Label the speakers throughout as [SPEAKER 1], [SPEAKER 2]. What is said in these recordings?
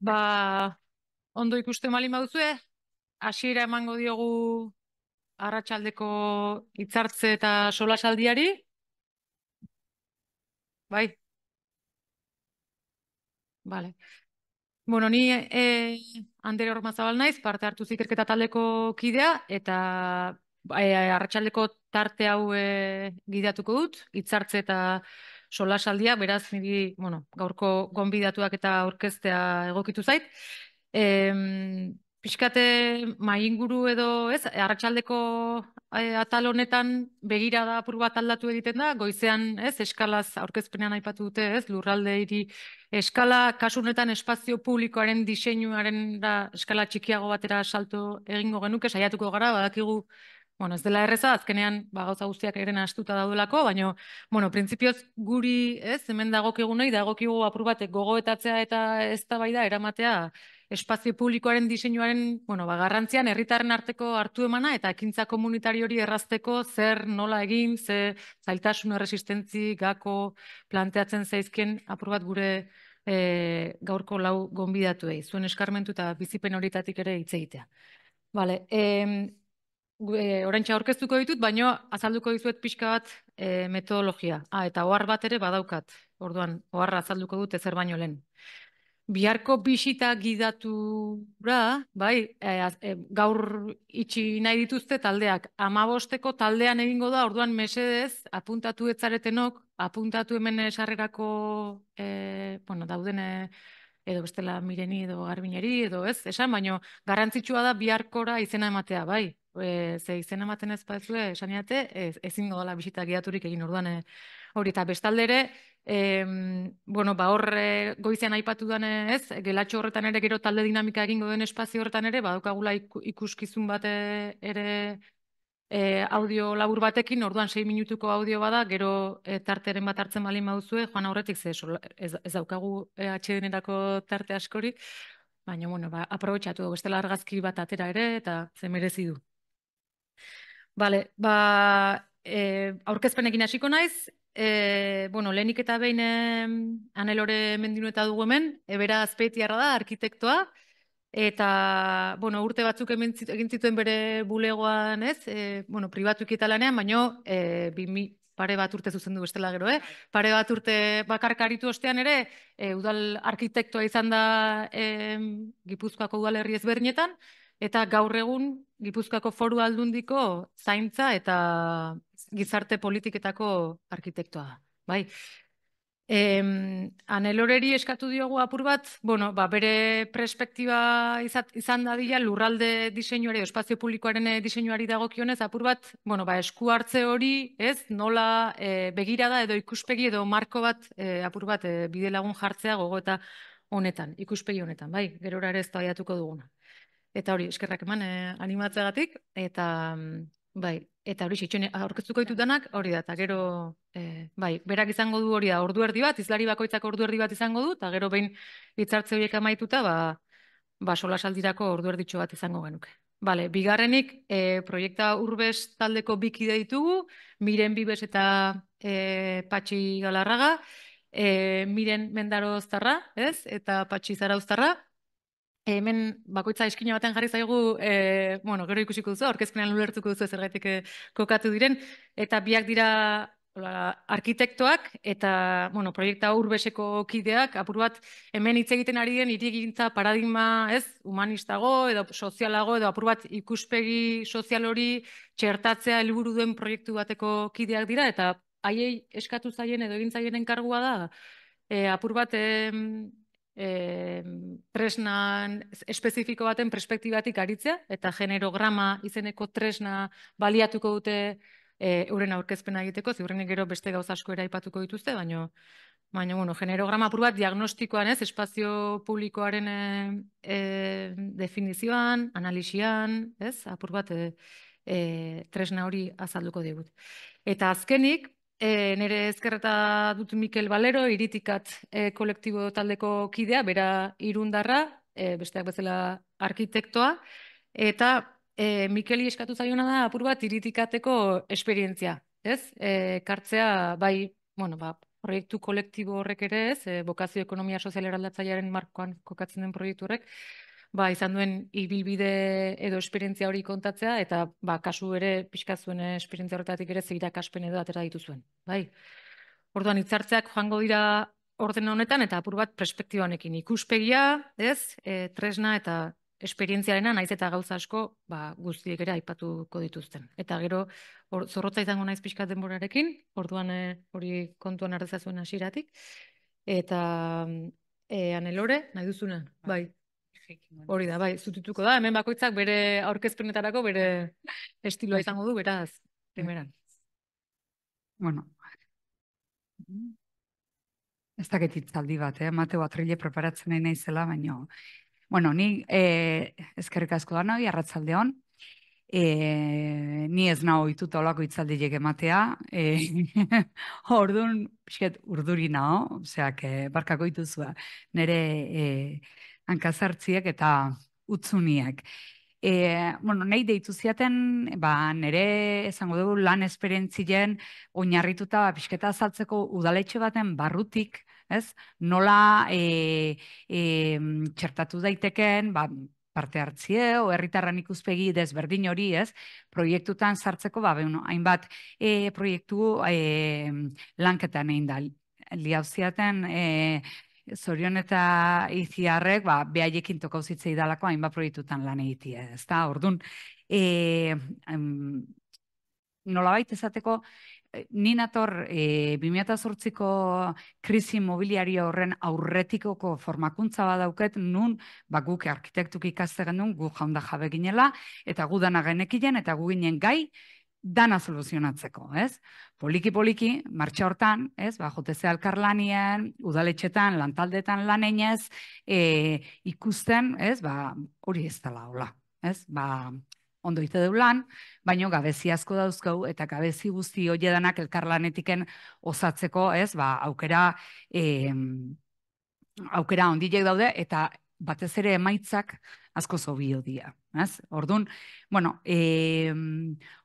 [SPEAKER 1] Ba, ondo ikusten malin baduzue, hasiera emango diogu arratsaldeko hitzartze eta solasaldiari. Bai. Vale. Bueno, ni e, Ander Ormazabal naiz, parte hartu zikerketa taldeko kidea, eta e, arratsaldeko tarte hau e, gidatuko dut, hitzartze eta solasaldia, beraz niri, bueno, gaurko gonbidatuak eta orkestea egokitu zait. E, Piskate eh, mai inguru edo, ez, arratsaldeko e, atal honetan begira da apur bat aldatu egiten da, goizean, ez, eskalaz aurkezpenean aipatu dute, ez, lurralde hiri eskala, kasu honetan espazio publikoaren diseinuaren da eskala txikiago batera salto egingo genuke, saiatuko gara, badakigu bueno, ez dela erreza, azkenean, ba, gauza guztiak eren astuta daudelako, baina, bueno, prinsipioz guri, ez, hemen dagokigunei, dagokigu apur batek gogoetatzea eta ez da bai da, eramatea, espazio publikoaren diseinuaren, bueno, ba, garrantzian, erritaren arteko hartu emana, eta ekintza komunitari hori errazteko, zer nola egin, ze zailtasun erresistentzi, gako, planteatzen zaizken, aprobat gure e, gaurko lau gonbidatu egin, zuen eskarmentu eta bizipen horitatik ere hitz egitea. Vale, e, eh, orantxa aurkeztuko ditut, baino azalduko dizuet pixka bat e, metodologia. A, ah, eta ohar bat ere badaukat, orduan, ohar azalduko dut ezer baino lehen. Biharko bisita gidatura, bai, e, gaur itxi nahi dituzte taldeak. Amabosteko taldean egingo da, orduan mesedez, apuntatu etzaretenok, apuntatu hemen esarrerako, e, bueno, dauden edo bestela mireni edo garbineri edo ez, esan, baino garrantzitsua da biharkora izena ematea, bai, ze izena ematen ez baizu, esan jate, ez, ezingo bisita giaturik egin orduan e, hori, eta bestalde ere, e, bueno, ba hor eh, goizian aipatu duan eh, ez, gelatxo horretan ere gero talde dinamika egingo den espazio horretan ere, badaukagula ikuskizun bate ere e, audio labur batekin, orduan 6 minutuko audio bada, gero e, tarteren bat hartzen balin mauzue, joan aurretik ez, ez daukagu e, tarte askorik, baina bueno, ba, aprobetxatu, bestela largazki bat atera ere, eta ze merezi du. Bale, ba, e, aurkezpenekin hasiko naiz, e, bueno, lehenik eta behin anelore mendinu eta dugu hemen, ebera eh, azpeitiarra da, arkitektoa, eta, bueno, urte batzuk egin zituen bere bulegoan, ez, e, bueno, pribatu ikitalanean, baino, e, bimi, pare bat urte zuzendu bestela gero, Pare bat urte bakarkaritu ostean ere, e, udal arkitektoa izan da e, Gipuzkoako udalerri ezberdinetan, eta gaur egun Gipuzkoako Foru Aldundiko zaintza eta gizarte politiketako arkitektoa da, bai? Em, anelorerri eskatu diogu apur bat, bueno, ba, bere perspektiba izat izan da lurralde diseinuari, espazio publikoaren eh, diseinuari dagokionez apur bat, bueno, ba, esku hartze hori, ez, nola e, eh, begira edo ikuspegi edo marko bat eh, apur bat e, lagun jartzea gogo eta honetan, ikuspegi honetan, bai, gerora ere eztaiatuko duguna. Eta hori, eskerrak eman eh, animatzeagatik, eta mm, bai, eta hori sitxone aurkeztuko ditutanak, hori da, eta gero, eh, bai, berak izango du hori da, ordu erdi bat, izlari bakoitzak ordu erdi bat izango du, eta gero behin hitzartze horiek amaituta, ba, ba sola saldirako ordu bat izango genuke. Bale, bigarrenik, e, eh, proiekta urbez taldeko bikide ditugu, miren bibes eta e, patxi galarraga, e, miren mendaro ez, eta patxi zara hemen bakoitza eskina baten jarri zaigu, e, bueno, gero ikusiko duzu, orkezkenean lulertuko duzu zergaitik eh, kokatu diren, eta biak dira ola, arkitektoak eta, bueno, proiekta urbeseko kideak, apur bat, hemen hitz egiten ari den irigintza paradigma, ez, humanistago edo sozialago edo apur bat ikuspegi sozial hori txertatzea helburu duen proiektu bateko kideak dira, eta haiei eskatu zaien edo egintzaien enkargua da, e, apur bat, em, tresnan espezifiko baten perspektibatik aritzea, eta generograma izeneko tresna baliatuko dute e, euren aurkezpen egiteko, ziurrenik gero beste gauza asko eraipatuko dituzte, baina, baina, bueno, generograma apur bat diagnostikoan ez, espazio publikoaren e, definizioan, analizian, ez, apur bat e, tresna hori azalduko digut. Eta azkenik, e, nire ezkerreta dut Mikel Balero, iritikat e, kolektibo taldeko kidea, bera irundarra, e, besteak bezala arkitektoa, eta e, Mikeli eskatu zaiona da apur bat iritikateko esperientzia, ez? E, kartzea, bai, bueno, ba, proiektu kolektibo horrek ere ez, e, bokazio ekonomia sozial eraldatzaiaren markoan kokatzen den proiektu ba, izan duen ibilbide edo esperientzia hori kontatzea, eta ba, kasu ere, pixka zuen esperientzia horretatik ere zeirak aspen edo atera dituzuen. Bai? Orduan, itzartzeak joango dira orden honetan, eta apur bat perspektibanekin ikuspegia, ez, e, tresna eta esperientziarena naiz eta gauza asko ba, guztiek ere aipatuko dituzten. Eta gero or, zorrotza izango naiz pixka denborarekin, orduan e, hori kontuan arrezazuen hasiratik eta e, anelore, nahi duzuna, bai. bai. Hori da, bai, zututuko da, hemen bakoitzak bere aurkezpenetarako bere estiloa izango du, beraz, temeran. Bai.
[SPEAKER 2] Bueno. Ez dakit itzaldi bat, eh? Mateo Atrile preparatzen nahi zela, baina... Bueno, ni eh, eskerrik asko da nahi, arratzalde hon. Eh, ni ez nao ituta olako itzaldi ematea. Eh, Orduan, pixket, urduri nao, oseak, barkako ituzua. nire... Eh, hankazartziek eta utzuniak. E, bueno, nahi deitu ziaten, ba, nire esango dugu lan esperientzien oinarrituta ba, pixketa azaltzeko udaletxe baten barrutik, ez? nola e, e, txertatu daiteken, ba, parte hartzie, o herritarren ikuspegi desberdin hori, ez? proiektutan sartzeko, ba, hainbat e, proiektu e, lanketan egin da. Liauziaten, e, zorion eta iziarrek, ba, behaiekin tokau zitzei dalako, hainbat proiektutan lan egitea, ez da, orduan, e, eh, nola ezateko, eh, ni nator e, eh, 2008ko krisi mobiliario horren aurretikoko formakuntza badauket nun ba, guk arkitektuk ikaste genuen gu jaunda jabe ginela eta gu dana genekien eta gu ginen gai dana soluzionatzeko, ez? Poliki-poliki, martxa hortan, ez? Ba, jotezea alkarlanien, udaletxetan, lantaldetan lanenez, e, ikusten, ez? Ba, hori ez dela, hola, ez? Ba, ondo ite du lan, baino gabezi asko dauzkau eta gabezi guzti hori danak elkarlanetiken osatzeko, ez? Ba, aukera... E, aukera ondilek daude eta batez ere emaitzak asko zobio dira. Az? bueno, e,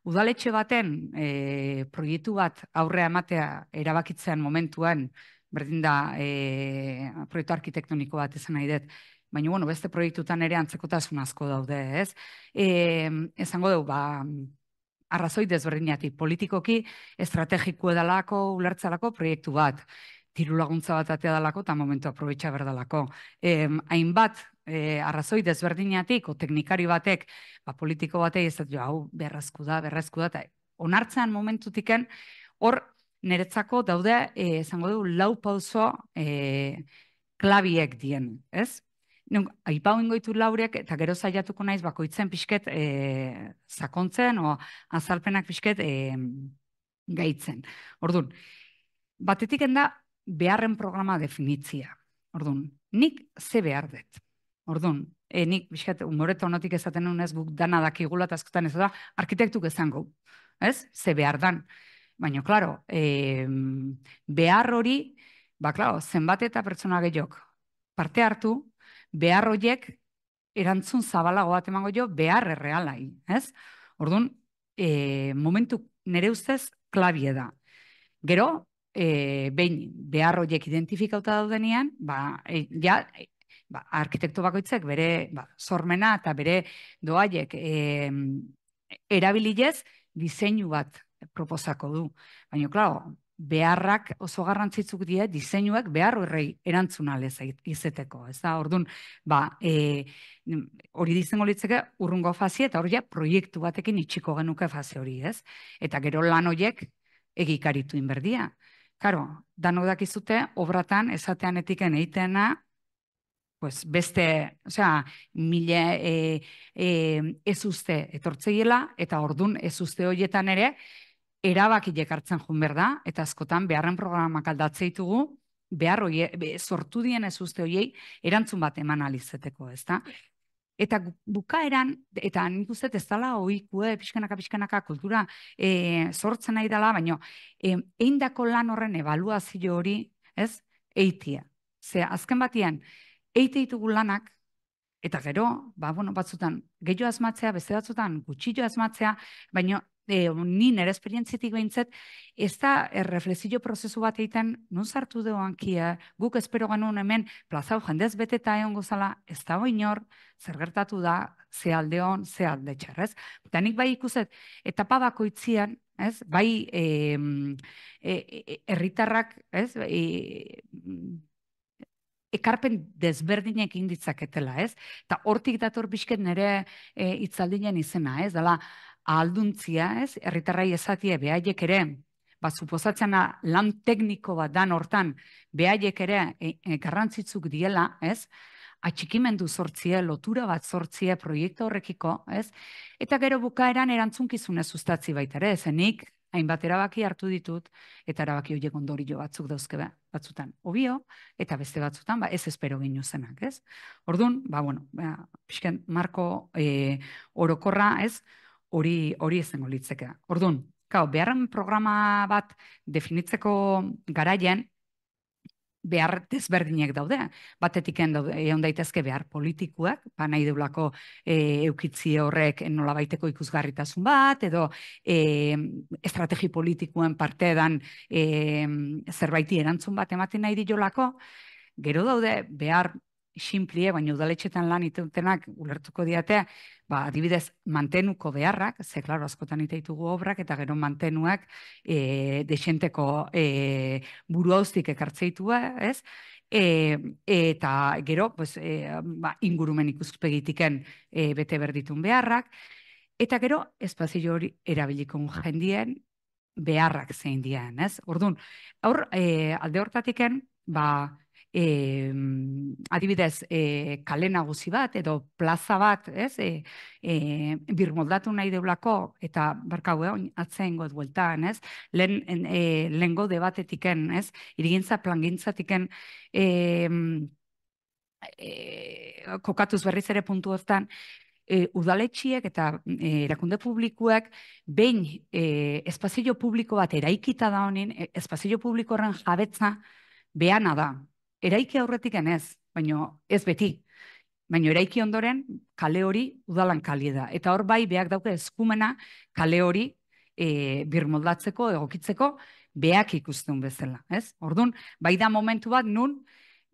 [SPEAKER 2] udaletxe baten e, proiektu bat aurre ematea erabakitzean momentuan, berdin da, e, proiektu arkitektoniko bat izan nahi dut, baina, bueno, beste proiektutan ere antzekotasun asko daude, ez? E, esango dugu, ba, arrazoi desberdinatik, politikoki, estrategiko edalako, ulertzalako proiektu bat diru laguntza bat atea dalako eta momentu aprobetsa berdalako. hainbat eh, arrazoi desberdinatik, o teknikari batek, ba, politiko batei ez jo, hau, berrazku da, berrazku eta onartzean momentutiken, hor, niretzako daude, eh, esango dugu lau pauzo eh, klabiek dien, ez? Nun, aipau ingoitu laureak, eta gero zailatuko naiz, bakoitzen pixket zakontzen, o azalpenak pixket gaitzen. Orduan, batetik enda, beharren programa definitzia. Orduan, nik ze behar dut. Orduan, e, nik, bizkat, umoreta honotik ezaten unez dana dakigula eta askotan ez da, arkitektuk ezango, ez? Ze behar dan. Baina, klaro, e, behar hori, ba, klaro, zenbat eta pertsona gehiok parte hartu, behar horiek erantzun zabalago bat emango jo, behar errealai, ez? Orduan, e, momentu nere ustez, klabie da. Gero, e, behin behar horiek identifikauta daudenean, ba, e, ja, ba, arkitekto bakoitzek bere ba, sormena eta bere doaiek e, erabilidez diseinu bat proposako du. Baina, klaro, beharrak oso garrantzitzuk die diseinuak behar horrei erantzuna lez izeteko. Ez da, orduan, ba, e, hori dizengo litzeke urrungo fazi eta hori ja, proiektu batekin itxiko genuke fase hori, ez? Eta gero lan horiek egikaritu inberdia karo, dano dakizute, obratan, esatean etiken eiteena, pues beste, osea, e, e, ez uste etortzeiela, eta ordun ez uste hoietan ere, erabakilek hilekartzen joan berda, eta askotan beharren programak aldatzeitugu, behar hoie, be, sortu dien ez uste hoiei, erantzun bat eman alizeteko, ez da? eta bukaeran, eta nik uste ez dala oiku, eh, pixkanaka, pixkanaka, kultura eh, sortzen nahi dala, baina eh, eindako lan horren evaluazio hori, ez, eitia. Ze azken batian, eite ditugu lanak, Eta gero, ba, bueno, batzutan gehiago azmatzea, beste batzutan gutxillo azmatzea, baina e, ni nire esperientzitik behintzat, ez da erreflexio eh, prozesu bat egiten, non sartu deo ankia, guk espero genuen hemen, plazau jendez beteta egon gozala, ez da inor, zer gertatu da, ze alde hon, ze alde txarrez. Eta bai ikuset, etapa bako itzian, ez? Bai, e, e, herritarrak, e, ez? Bai, e, ekarpen desberdinek inditzaketela, ez? Eta hortik dator bisket nire e, izena, ez? Dala, alduntzia, ez, herritarrai ezatie behaiek ere, ba, suposatzen lan tekniko bat dan hortan, behaiek ere e, e garrantzitzuk diela, ez, atxikimendu sortzie, lotura bat sortzie proiektu horrekiko, ez, eta gero bukaeran erantzunkizun sustatzi ustatzi baita ere, zenik, hainbat erabaki hartu ditut, eta erabaki horiek ondorio batzuk dauzke batzutan obio, eta beste batzutan, ba, ez espero gino zenak, ez? Orduan, ba, bueno, ba, pixken, marko e, orokorra, ez, hori hori izango litzekea. Ordun, Kao beharren programa bat definitzeko garaien behar desberdinek daude. Batetiken daude egon daitezke behar politikuak, ba nahi delako eh eukitzi horrek nolabaiteko ikusgarritasun bat edo e, estrategi politikoen parte zerbaiti erantzun bat ematen nahi diolako. Gero daude behar xinplie, baina udaletxetan lan itutenak ulertuko diatea, ba, adibidez, mantenuko beharrak, ze, klaro, askotan iteitugu obrak, eta gero mantenuak e, desenteko e, buru ekartzeitua, ez? E, eta gero, pues, e, ba, ingurumen ikuspegitiken e, bete berditun beharrak, eta gero, espazio hori erabilikun mm. jendien, beharrak zein dian, ez? Orduan, aur, e, alde hortatiken, ba, e, adibidez, e, kale nagusi bat edo plaza bat, ez? E, e, birmoldatu nahi deulako eta barkau eh, atzeingo ez bueltan, ez? Len e, lengo debatetiken, ez? Irigintza plangintzatiken e, e, kokatuz berriz ere puntu hortan E, udaletxiek eta e, erakunde publikuek behin e, espazio publiko bat eraikita da honin, e, espazio publiko horren jabetza beana da eraiki aurretik ez, baino ez beti. Baina eraiki ondoren, kale hori udalan kale da. Eta hor bai, beak dauka eskumena kale hori e, birmoldatzeko, egokitzeko, beak ikusten bezala. Ez? Orduan, bai da momentu bat, nun,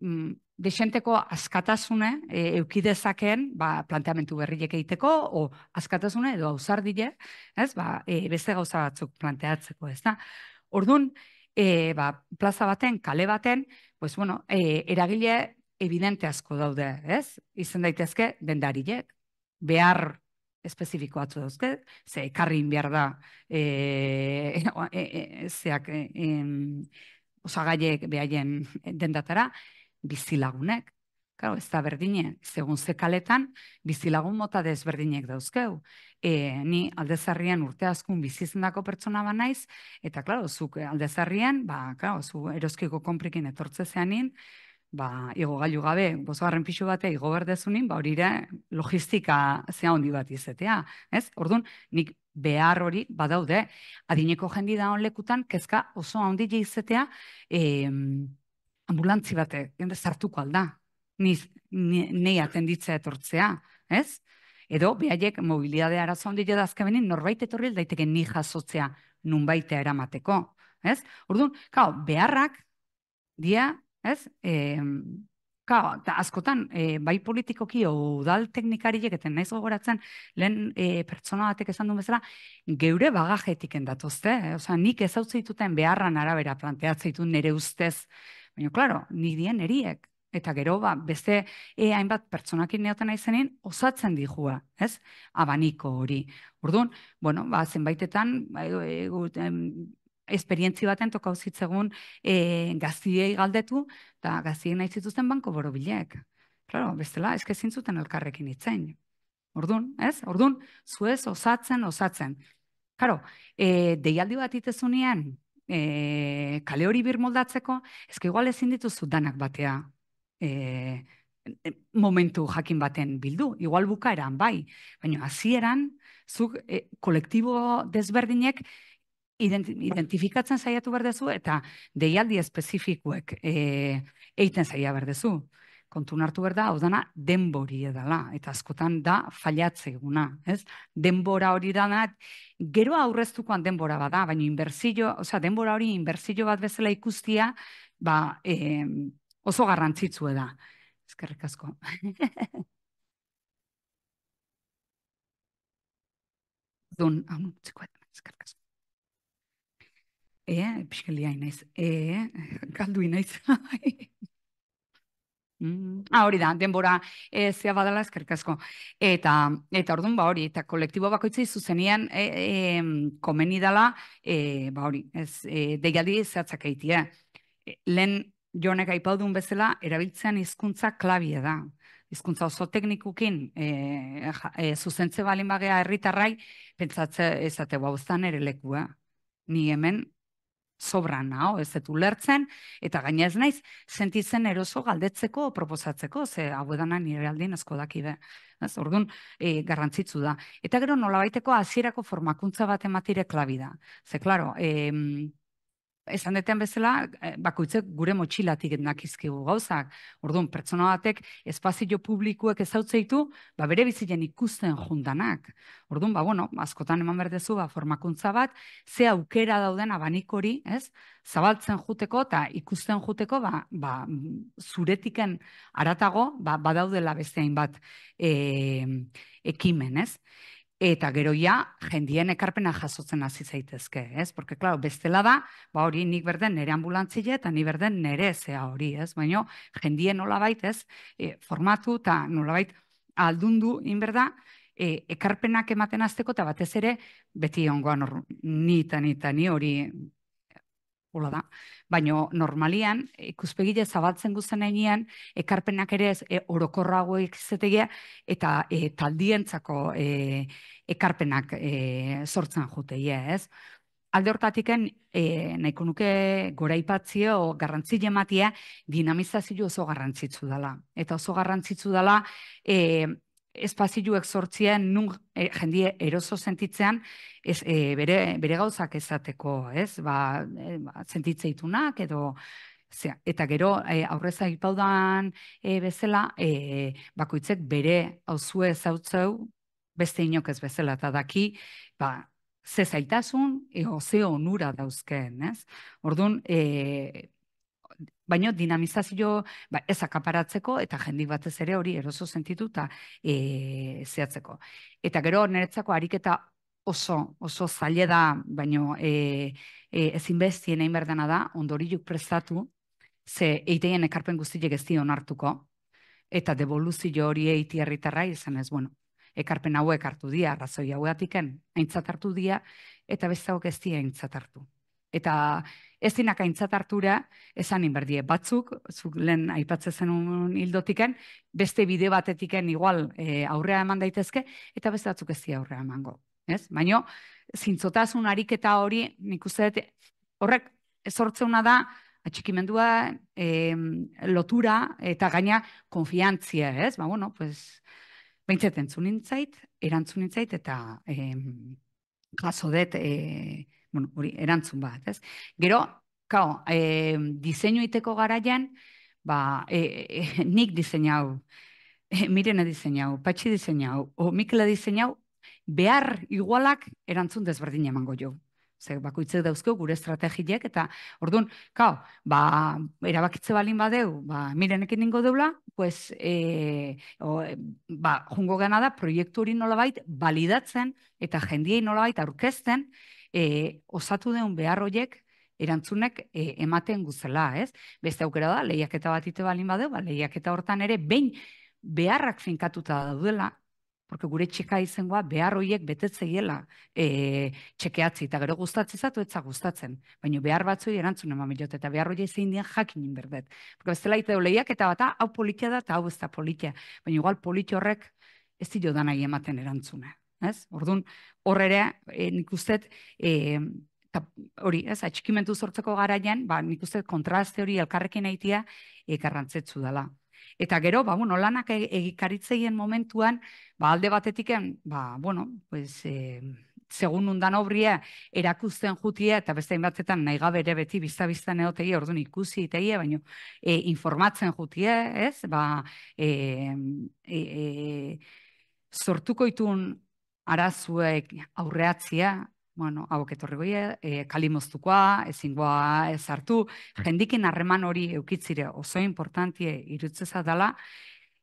[SPEAKER 2] mm, desenteko askatasune e, eh, ba, planteamentu berriek egiteko, o askatasune edo ausardile, ez, ba, e, beste gauza batzuk planteatzeko, ez da. Orduan, e, ba, plaza baten, kale baten, pues, bueno, e, eragile evidente asko daude, ez? Izen daitezke, dendariek, behar espezifiko atzu dauzke, ze ekarri behar da, e, e, e, zeak, e, e, osagaiek dendatara, bizilagunek, Claro, ez da berdine, segun ze kaletan, bizilagun mota desberdinek dauzkeu. E, ni aldezarrian urte askun bizizan dako pertsona ba naiz, eta, klaro, zuk eh, aldezarrian, ba, klaro, zu eroskiko konprikin etortze zeanin, ba, igo gailu gabe, bozoaren pixu batea igo berdezunin, ba, horire logistika zea handi bat izetea, ez? Orduan, nik behar hori badaude, adineko jendi da honlekutan, kezka oso handi izetea, e, ambulantzi bate, jende zartuko alda, nei atenditzea etortzea, ez? Edo, behaiek, mobilidade arazo handi jeda norbait etorri daiteke ni jasotzea nunbaitea eramateko, ez? Orduan, kao, beharrak, dia, ez? kao, ta askotan, eh, bai politikoki udal teknikariek egiten naiz gogoratzen, lehen eh, pertsona batek esan duen bezala, geure bagajetik endatuzte, eh? Osa, nik ez hau beharran arabera planteatzeitu nere ustez, baina, klaro, nik dien eriek, eta gero ba, beste e hainbat pertsonakin neoten naizenin osatzen dijua, ez? Abaniko hori. Orduan, bueno, ba, zenbaitetan, ba, e, esperientzi baten tokauzitzegun zitzegun e, eh, gaziei galdetu, eta gaziei nahi zituzten banko borobilek. Claro, bestela, eske zintzuten elkarrekin itzain. Orduan, ez? Orduan, zuez osatzen, osatzen. Karo, eh deialdi bat itezunean, eh kale hori birmoldatzeko, ezke igual ezin dituzu danak batea e, momentu jakin baten bildu. Igual buka eran, bai, baina hasieran zuk e, kolektibo desberdinek identifikatzen saiatu berdezu eta deialdi espezifikuek e, eh, eiten saia berdezu. Kontu hartu berda, hau dana, denbori edala, eta askotan da fallatze eguna, ez? Denbora hori dana, gero aurreztukoan denbora bada, baina inbertsio, osea denbora hori inbertsio bat bezala ikustia, ba, eh, oso garrantzitsu da. Ezkerrik asko. Dun, hau, ezkerrik asko. E, eh, pixkeli hain naiz. E, galdu naiz. Mm, ah, hori da, denbora e, zea badala ezkerrik Eta, eta orduan, ba hori, eta kolektibo bakoitzei zuzenian e, e, komeni dela, e, ba hori, ez, e, deialdi zehatzak eitia. lehen jonek aipaudun bezala, erabiltzean hizkuntza klabie da. Hizkuntza oso teknikukin, e, eh, e, eh, zuzentze balin bagea herritarrai, pentsatze ezate bauztan ere lekua. Ni hemen sobra nao, ez zetu ulertzen, eta gaina ez naiz, sentitzen eroso galdetzeko, proposatzeko, ze hau edana nire aldin asko daki be. Ez, orduan, e, eh, garrantzitzu da. Eta gero nola baiteko azierako formakuntza bat ematire klabi da. Ze, klaro, e, esan detean bezala, eh, bakoitzek gure motxilatik dakizkigu izkigu gauzak. Orduan, pertsona batek, espazio publikuek ezautze ditu, ba bere bizitzen ikusten jundanak. Orduan, ba, bueno, askotan eman berdezu, ba, formakuntza bat, ze aukera dauden abanik ez? Zabaltzen juteko eta ikusten juteko, ba, ba, zuretiken aratago, ba, badaudela bestein bat e, eh, ekimen, ez? eta gero ja, jendien ekarpena jasotzen hasi zaitezke, ez? Porque, claro, bestela da, ba hori nik berden nire ambulantzile eta nire berden nire zea hori, ez? Baina jendien nola ez, e, formatu eta nola bait aldundu, inberda, e, ekarpenak ematen azteko eta batez ere, beti ongoan hori, ni eta ni hori hola da. Baina normalian, ikuspegile zabaltzen guzen egian, ekarpenak ere ez e, orokorrago eta e, taldientzako e, ekarpenak e, sortzen juteia ez. Alde hortatiken, e, nuke konuke gora ipatzio garrantzile matia dinamizazio oso garrantzitzu dela. Eta oso garrantzitzu dela e, espazioek sortzean nun e, eh, jendie eroso sentitzean ez eh, bere bere gauzak esateko, ez? Ba, eh, ba sentitze edo eta gero e, aurreza aipaudan e, bezala e, bakoitzek bere auzue zautzeu beste inok ez bezala Eta daki, ba ze zaitasun edo ze onura dauzken, ez? Ordun e, baino dinamizazio ba, ez akaparatzeko eta jendik batez ere hori eroso sentituta e, zehatzeko. Eta gero niretzako ariketa oso, oso zaila da, baino e, e, ezinbestien egin berdana da, ondoriluk prestatu, ze eiteien ekarpen guztiek ez onartuko eta devoluzio hori eiti herritarra izan ez, bueno, ekarpen hauek hartu dia, arrazoi hauek atiken, aintzat hartu dira, eta beste hauek ez dira aintzat Eta ez dinak hartura, esan inberdie batzuk, zuk lehen aipatzen zenun hildotiken, beste bide batetiken igual e, eh, aurrea eman daitezke, eta beste batzuk ez dira aurrea emango. Ez? Baino, zintzotasun ariketa hori, nik uste horrek esortzeuna da, atxikimendua, e, lotura, eta gaina, konfiantzia, ez? Ba, bueno, pues, behintzaten zunintzait, erantzunintzait, eta e, dut, eh, bueno, hori erantzun bat, ez? Gero, kao, e, diseinu iteko garaian, ba, e, e, e nik diseinau, e, Mirena diseinau, Patxi diseinau, o Mikela diseinau, behar igualak erantzun desberdin emango jo. Zer, bakoitzek dauzko gure estrategiek eta orduan, kao, ba, erabakitze balin badeu, ba, mirenekin ningo deula, pues, e, o, ba, jungo gana da proiektu hori nolabait validatzen eta jendiei nolabait aurkezten, e, osatu den behar horiek erantzunek e, ematen guzela, ez? Beste aukera da, lehiak eta bat ite balin badeu, ba, lehiak eta hortan ere, bain beharrak finkatuta da duela, porque gure txeka izengoa behar horiek betetze gila e, eta gero gustatzen zatu, etza guztatzen, baina behar batzuei erantzun ema milot, eta behar horiek zein dien jakin berdet. Porque beste laite lehiak eta bata, ah, hau politia da, eta hau ez da politia, baina igual politio horrek ez zilo danai ematen erantzuna ez? Ordun hor ere, e, nik uste eh hori, ez, sortzeko garaian, ba nik uste kontraste hori elkarrekin aitia e, eh, dela. Eta gero, ba bueno, lanak e-, egikaritzeien momentuan, ba alde batetiken, ba bueno, pues e, segun undan obria erakusten jutia eta beste inbatzetan nahi gabe ere beti biztabiztan eotegi, orduan ikusi eta baino e, informatzen jutia, ez? Ba, e, e, sortuko itun arazuek aurreatzia, bueno, hau ketorri goie, e, kalimoztukoa, ezingoa ezartu, jendikin harreman hori eukitzire oso importantie irutzeza dela,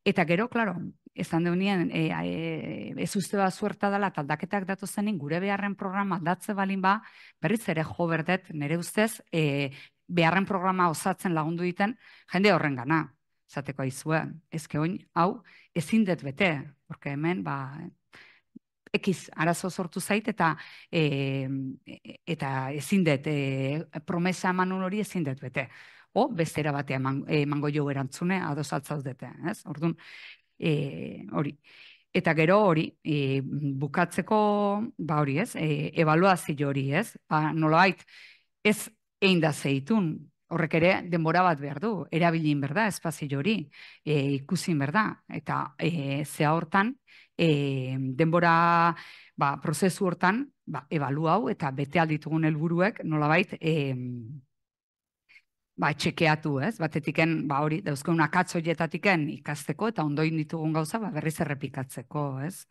[SPEAKER 2] eta gero, klaro, ez handeu nien, e, e, ez uste bat zuerta dela, taldaketak datu zenin, gure beharren programa datze balin ba, berriz ere jo berdet, nere ustez, e, beharren programa osatzen lagundu diten, jende horren gana, zateko aizuen, ezke oin, hau, ezin dut bete, porque hemen, ba, ekiz arazo sortu zait eta e, eta ezin dut e, promesa emanun hori ezin dut bete. O bestera batea emango jo erantzune ados altzaudete, ez? Ordun e, hori. Eta gero hori, e, bukatzeko, ba hori ez, e, evaluazio hori ez, ba hait ez einda zeitun, horrek ere denbora bat behar du, erabilin berda, espazio hori, e, ikusin berda, eta e, zea hortan, e, denbora ba, prozesu hortan, ba, ebalu hau, eta bete alditugun helburuek nolabait, e, ba, txekeatu ez, batetiken, ba, hori, dauzko unak atzoietatiken ikasteko, eta ondoin ditugun gauza, ba, berriz errepikatzeko, ez?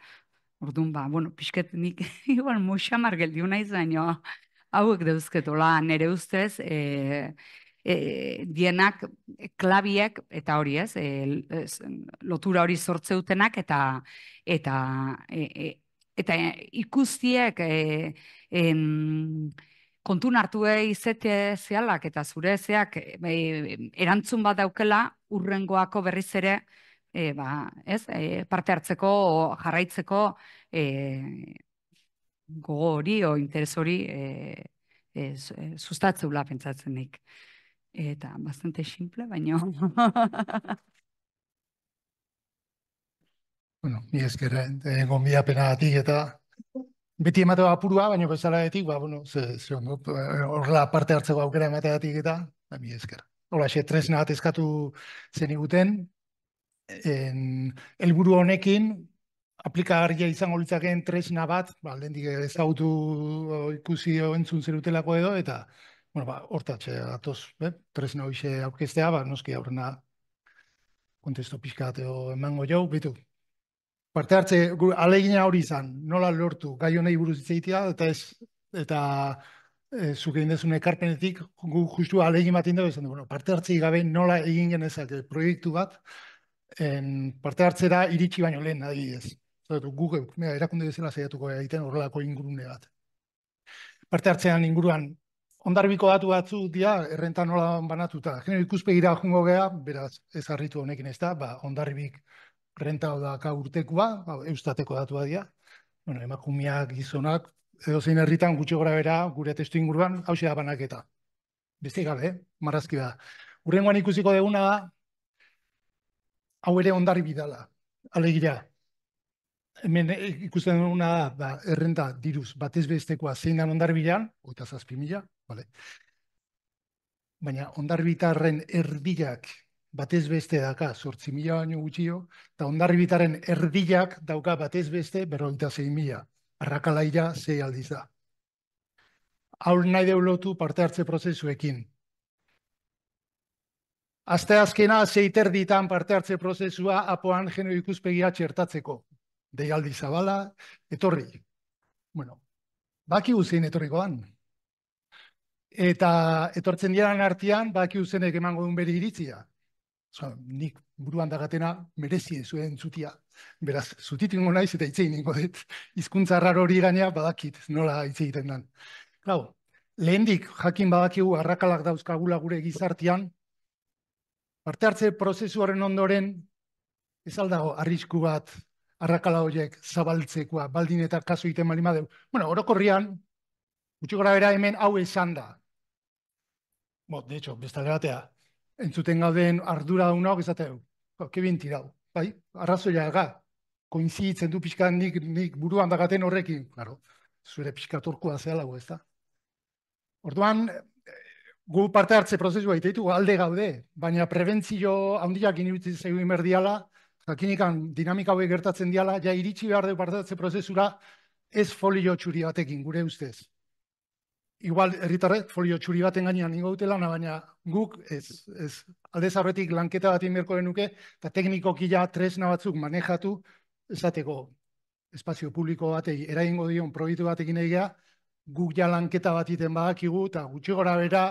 [SPEAKER 2] Orduan, ba, bueno, pixket nik, igual, moxamar geldiuna izan, jo, hauek dauzketola, nere ustez, egin, e, dienak e, klabiek eta hori ez, e, lotura hori sortzeutenak eta eta e, e eta ikustiek e, kontun hartu izete zealak eta zure zeak e, erantzun bat daukela urrengoako berriz ere e, ba, ez, e, parte hartzeko o jarraitzeko e, gogo hori o interes hori e, e, sustatzeula pentsatzenik eta bastante simple, baina...
[SPEAKER 3] bueno, mi esker, eh, apena pena eta beti emate apurua, baina bezala etik, ba, bueno, ze, ze, ondo, parte hartzeko aukera emate eta da, mi esker. Hora, xe, tres eskatu zen iguten, helburu honekin, aplikagarria izango litzakeen tresna bat, ba, lehendik ezagutu ikusi entzun zerutelako edo, eta bueno, ba, hortatxe atoz, eh? Tresna hoxe aurkeztea, ba, noski aurrena kontesto pizkateo emango jau, bitu. Parte hartze, alegina hori izan, nola lortu, gai honei buruz izatea, eta ez, eta e, eh, zuke indezun ekarpenetik, gu justu alegin bat indago izan, bueno, parte hartze gabe nola egin genezak proiektu bat, en, parte hartze da iritsi baino lehen nahi ez. Zatu, gu erakunde bezala zaiatuko egiten horrelako ingurune bat. Parte hartzean inguruan ondarbiko datu batzu dira, errenta nola banatuta. Genero ikuspegira jungo geha, beraz, ezarritu honekin ez da, ba, ondarbik renta hau daka urtekoa, ba, eustateko datu bat dira. Bueno, emakumeak gizonak, edo zein herritan gutxi gora gure testu inguruan, hau da banaketa. Beste gabe, eh? marrazki da. Urrengoan ikusiko deguna da, hau ere ondari bidala, alegira. Hemen eh, ikusten duguna da, ba, errenta diruz, batez bestekoa zein dan ondarbilan oita zazpi mila, Vale. Baina ondarbitarren erdilak batez beste daka, sortzi mila baino gutxio, eta ondarbitaren erdilak dauka batez beste berroita zein mila. Arrakalaia zei aldiz da. Aur nahi deulotu parte hartze prozesuekin. Aste azkena zeiter ditan parte hartze prozesua apoan genero ikuspegia txertatzeko. Deialdi zabala, etorri. Bueno, baki guzien etorrikoan eta etortzen dieran artean baki uzenek emango duen bere iritzia. nik buruan dagatena merezi zuen zutia. Beraz, zutitingo naiz eta itzein ingo dut. arraro hori gaina badakit nola itze egiten dan. lehendik jakin badakigu arrakalak dauzkagula gure gizartean parte hartze prozesu horren ondoren ez aldago arrisku bat arrakala horiek zabaltzekoa baldin eta kaso egiten bali madu. Bueno, orokorrian Gutxikora bera hemen hau esan da, bo, de hecho, entzuten gauden ardura dauna, gizate, ba, kebin tirau, bai, arrazoia ga, koinzitzen du pixkan nik, nik buruan dagaten horrekin, claro, zure pixka torkua zehala ez da. Orduan, gu parte hartze prozesua iteitu alde gaude, baina prebentzio handiak inibitzen zegu inberdiala, jakinikan dinamika hauek gertatzen diala, ja iritsi behar du parte hartze prozesura ez folio txuri batekin, gure ustez igual erritarrek folio txuri baten gainean ingo dutela, baina guk ez, ez aldez arretik lanketa bat inberko lenuke eta teknikoki ja tresna batzuk manejatu, esateko espazio publiko batei eraingo dion proiektu batekin egia, guk ja lanketa bat iten badakigu, eta gutxi gora bera,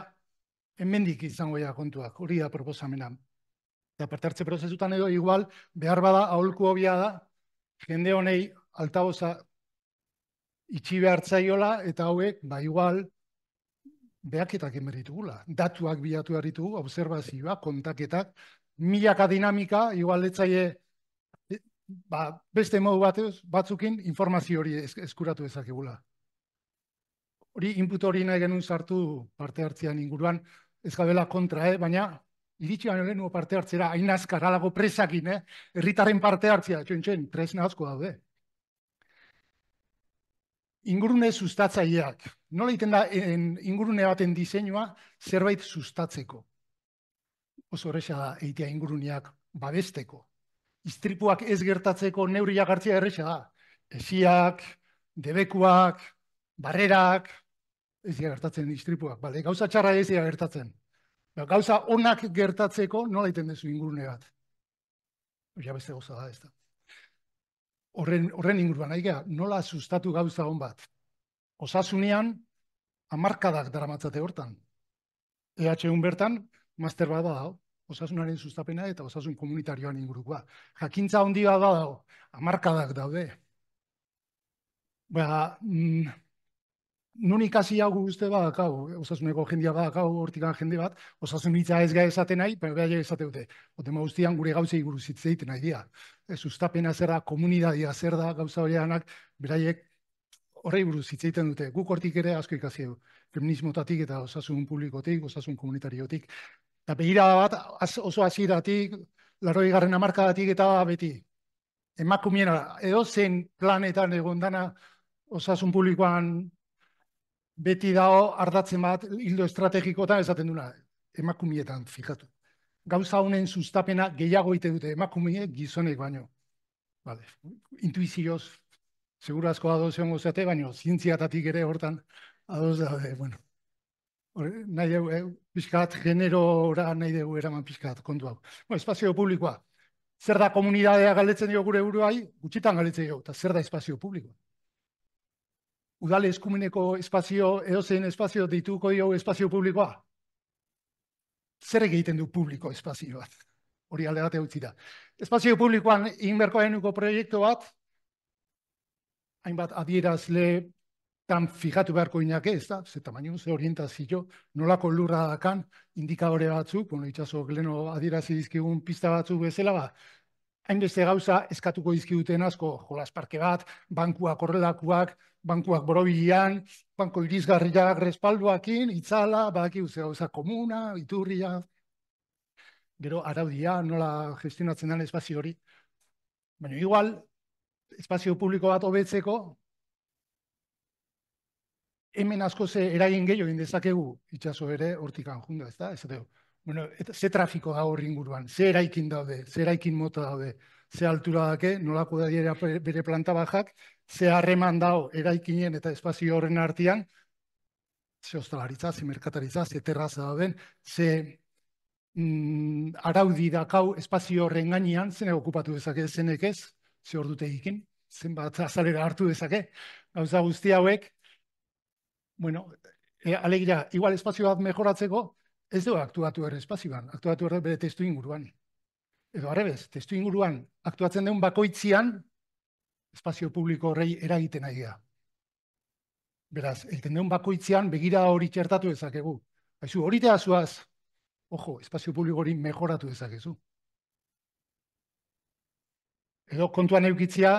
[SPEAKER 3] hemendik izango ja kontuak, hori da proposamena. Eta partartze prozesutan edo, igual, behar bada, aholku hobia da, jende honei, altaboza, itxi behar eta hauek, ba igual, behaketak gula. Datuak bilatu aritugu, observazioa, kontaketak, milaka dinamika, igual e, ba, beste modu batez, batzukin informazio hori eskuratu ezakegula. Hori, input hori nahi genuen sartu parte hartzean inguruan, ez gabela kontra, eh? baina iritsi baino parte hartzera, hain azkar, alago presakin, eh? erritaren parte hartzea, txon txon, tresna asko daude. Ingurune sustatzaileak, nola egiten da ingurune baten diseinua zerbait sustatzeko. Oso horrexa da egitea inguruneak babesteko. Iztripuak ez gertatzeko neuriak hartzea erresa da. Esiak, debekuak, barrerak, ez gertatzen iztripuak. Bale, gauza txarra ez dira gertatzen. Ba, gauza onak gertatzeko nola egiten duzu ingurune bat. Ja beste goza da ez da. Horren, horren inguruan, nola sustatu gauza hon bat osasunean amarkadak daramatzate hortan. eh EHUN bertan, master bat badao, osasunaren sustapena eta osasun komunitarioan ingurukoa. Jakintza handi bat badao, amarkadak daude. Ba, mm, non ikasi hau guzti bat, kau, osasuneko jendia bat, hau, hortikan jende bat, osasun hitza ez gai esaten nahi, pero gai esate dute, otema guztian gure gauzei guruzitzeiten hitz nahi dira. E, sustapena zer da, komunidadia zer da, gauza horianak, beraiek horrei buruz hitz egiten dute. Guk hortik ere asko ikasi du. Feminismotatik eta osasun publikotik, osasun komunitariotik. Eta behira bat az, oso aziratik, laroi garren amarkadatik eta beti. Emakumiena, edo zen planetan egon dana osasun publikoan beti dago ardatzen bat hildo estrategikotan esaten duna. Emakumietan, fijatu. Gauza honen sustapena gehiago ite dute emakumiet gizonek baino. Vale. Intuizioz, Segurazkoa ados egon gozate, baina zientziatatik ere hortan ados daude, bueno. Hore, nahi dugu, eh, genero ora nahi dugu eraman pizkat, kontu hau. Bo, espazio publikoa. Zer da komunidadea galetzen dugu gure hai gutxitan galetzen dugu, eta zer da espazio publikoa. Udale eskumeneko espazio, zein espazio dituko dugu espazio publikoa. Zer egiten du publiko espazio bat? Hori alde bat eutzi da. Espazio publikoan inberko proiektu bat, hainbat adierazle tan fijatu beharko inak ez da, ze tamaino, ze orientazio, nolako lurra dakan, indikadore batzuk, bueno, itxaso, gleno adierazi dizkigun pista batzuk bezala, ba, hainbeste gauza eskatuko dizkiguten asko, esparke bat, bankuak horrelakoak, bankuak borobilian, banko irizgarriak respalduakin, itzala, badaki guze gauza komuna, iturria, gero araudia, nola gestionatzen den espazio hori. Baina igual, espazio publiko bat hobetzeko, hemen asko ze eragin gehiago dezakegu itsaso ere hortik anjunda, ez da? Ez da, bueno, eta ze trafiko da horri inguruan, ze eraikin daude, ze eraikin mota daude, ze altura dake, nolako da dira bere planta bajak, ze harreman dao eraikinen eta espazio horren artean, ze hostalaritza, ze merkataritza, ze terraza da den ze mm, araudi dakau espazio horren gainean, zene okupatu dezake zenek ez, ze hor dute zenbat azalera hartu dezake, gauza guzti hauek, bueno, e, alegira, igual espazio bat mejoratzeko, ez dugu aktuatu erre espazioan, aktuatu erre bere testu inguruan. Edo arrebez, testu inguruan, aktuatzen den bakoitzian, espazio publiko horrei eragiten nahi da. Beraz, egiten den bakoitzean begira hori txertatu dezakegu. Haizu, hori teazuaz, ojo, espazio publiko hori mejoratu dezakezu edo kontuan eukitzia,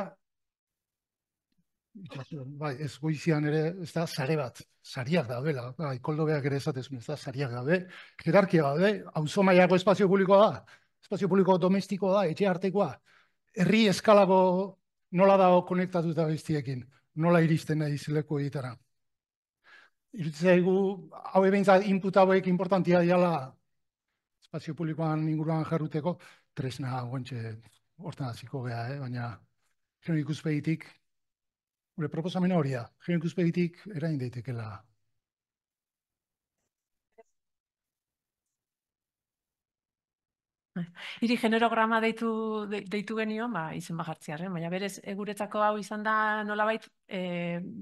[SPEAKER 3] bai, ez goizian ere, ez da, zare bat, sariak daudela, bai, koldo ere esatezun, ez da, sariak daude, jerarkia daude, hau maiako espazio publikoa da, espazio publiko domestikoa da, etxe artekoa, herri eskalago nola dago konektatuta bestiekin, nola iristen nahi zileko egitara. Iritzea egu, hau ebentzat, input hauek importantia diala, espazio publikoan inguruan jarruteko, tresna guantxe, hortan hasiko gea, eh? baina genero ikuspegitik, gure proposamena hori da, genero erain daitekela
[SPEAKER 4] Bai. Iri generograma deitu, deitu genio, ba, izen bajartziarren, baina berez, eguretzako hau izan da nolabait, e,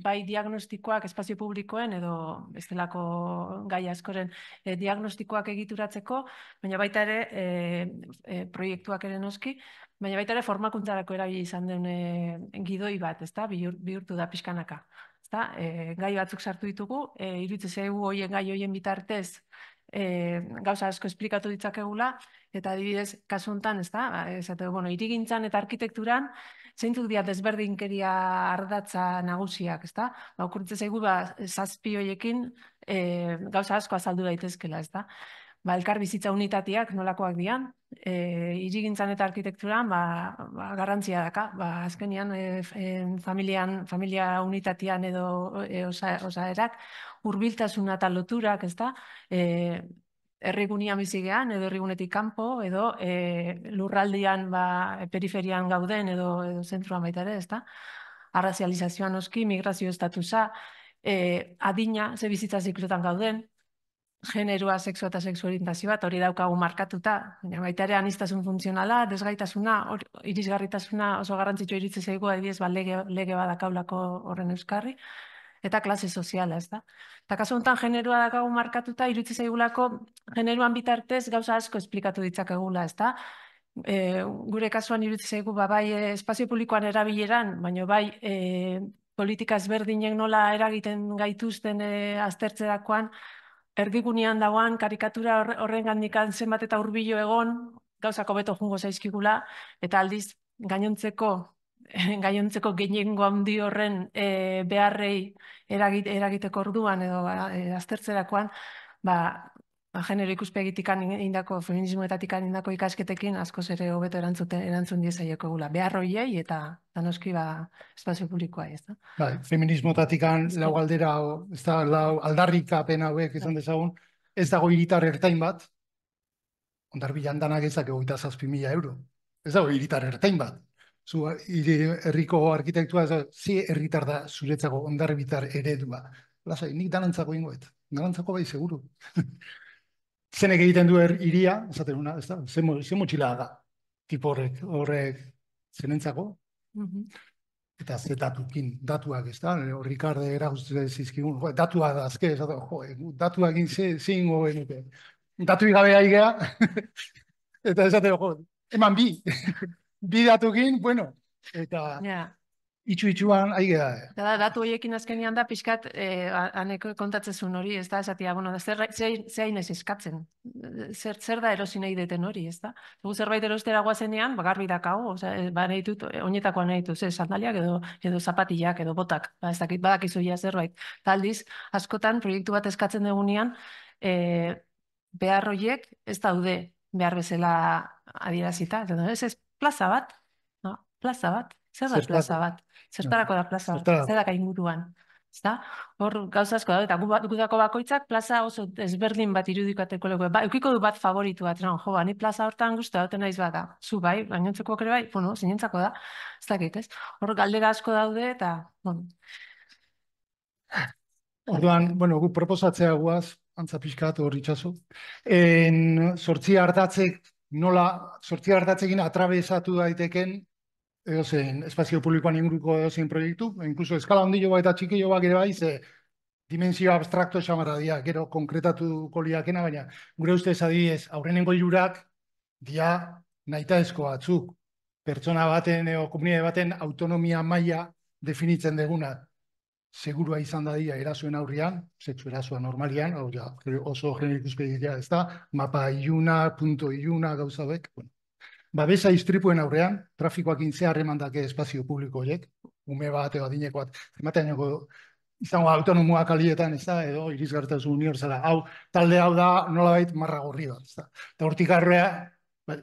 [SPEAKER 4] bai diagnostikoak espazio publikoen edo bestelako gai askoren e, diagnostikoak egituratzeko, baina baita ere e, e, proiektuak ere noski, baina baita ere formakuntzarako erabili izan den e, gidoi bat, ezta bihurtu da pixkanaka. Ezta? E, gai batzuk sartu ditugu, e, iruditzen zaigu hoien gai hoien bitartez e, gauza asko esplikatu ditzakegula, eta adibidez, kasu honetan, ez da, ez da, bueno, irigintzan eta arkitekturan, zeintzuk dira desberdin keria ardatza nagusiak, ez da, ba, okurtzez egu, ba, zazpi hoiekin, e, eh, gauza asko azaldu daitezkela, ez da, ba, elkar bizitza unitatiak nolakoak dian, e, irigintzan eta arkitekturan, ba, ba garantzia daka, ba, azkenian, e, familian, familia unitatian edo e, osa erak, urbiltasuna eta loturak, ez da, e, eh, bizigean edo errigunetik kanpo edo e, eh, lurraldian ba, periferian gauden edo, edo zentruan baita ere, ez da, arrazializazioan oski, migrazio estatusa, e, adina, ze bizitza ziklotan gauden, generua, seksua eta seksua orientazioa, eta hori daukagu markatuta, baina baita ere anistazun funtzionala, desgaitasuna, or, irisgarritasuna oso garrantzitsua iritze zeigu, adibidez, ba, lege, lege badakaulako horren euskarri, eta klase soziala, ez da? Eta kaso honetan generua dakagu markatuta, irutzi zaigulako generuan bitartez gauza asko esplikatu ditzakegula, ez da? E, gure kasuan irutzi zaigu, ba, bai eh, espazio publikoan erabileran, baina bai e, politika ezberdinek nola eragiten gaituzten e, aztertzerakoan, erdigunean dagoan karikatura horren gandikan zenbat eta hurbilo egon, gauzako beto jungo zaizkigula, eta aldiz gainontzeko gaiontzeko gehiengo handi horren e, beharrei eragiteko orduan edo ba, e, aztertzerakoan ba, ba genero ikuspegitik indako feminismoetatik indako ikasketekin askoz ere hobeto erantzute, erantzun die saiakogula behar eta danoski ba espazio publikoa bai, ez
[SPEAKER 3] da bai lau aldera ez da aldarrika hauek izan dezagun ez dago hiritar ertain bat ondarbilan danak ezak 27000 euro ez dago hiritar ertain bat zu herriko arkitektua zi herritar da zuretzako ondare bitar eredua. Lasai, nik danantzako ingoet, eta. bai seguru. Zenek egiten du her hiria, esateruna, ezta? Ze mo ze motxila da. Tipo horrek, horrek zenentzako. Mhm. eta ze datukin, datuak, ez da, horrik arde eraguz zizkigun, jo, datuak azke, ez da, jo, eh, datuak egin zingo, ze, datuik gabea eta ez eman bi, bidatu bueno, eta yeah. itxu itxuan aige da.
[SPEAKER 4] da, datu horiekin azkenian da, pixkat, eh, aneko kontatzezun hori, ez da, esatia, bueno, da, zer, zer, zer, eskatzen, zer, zer da erosi nahi deten hori, ez da? Egu zerbait erostera guazenean, ba, garbi dakago, oza, eh, ba, nahi dut, eh, onetakoa nahi dut, sandaliak edo, edo zapatiak edo botak, ba, ez dakit, badakizu ja zerbait. Taldiz, askotan, proiektu bat eskatzen dugunean, eh, behar horiek ez daude behar bezala adierazita, ez, ez plaza bat. No? Plaza bat. Zer da plaza bat? Zertarako da plaza bat? Zer da kainguruan? Zta? Hor gauzasko da, eta gudako ba, bakoitzak plaza oso ezberdin bat irudikateko lego. Ba, eukiko du bat favoritu bat, no? jo, ba, ni plaza hortan guztu daute naiz bada. Zu bai, bainontzeko kere bai, bueno, zinentzako da. Ez dakit, ez? Hor galdera asko daude, eta, bueno.
[SPEAKER 3] Orduan, bueno, gu proposatzea guaz, antzapiskat hor itxaso. En, sortzi nola sortzi hartatzekin atrabezatu daiteken edozein espazio publikoan inguruko edozein proiektu, inkluso eskala ondillo joa eta txikillo bat ere bai, ze dimensio abstrakto esamara dia, gero konkretatu koliakena, baina gure uste ezadiez aurrenengo jurak dia nahita esko batzuk pertsona baten edo komunide baten autonomia maila definitzen deguna, segurua izan da dira erasoen aurrian, zetsu erasoa normalian, hau ja, oso generik ez da, mapa iuna, punto iuna gauza iztripuen aurrean, trafikoak intzea dake espazio publiko horiek, ume bat edo bat, ematean joko, izango autonomua kalietan, ez da, edo irizgartasun unibertsala, hau, talde hau da, nola baita marra gorri bat, da. Eta hortik arrea, bai,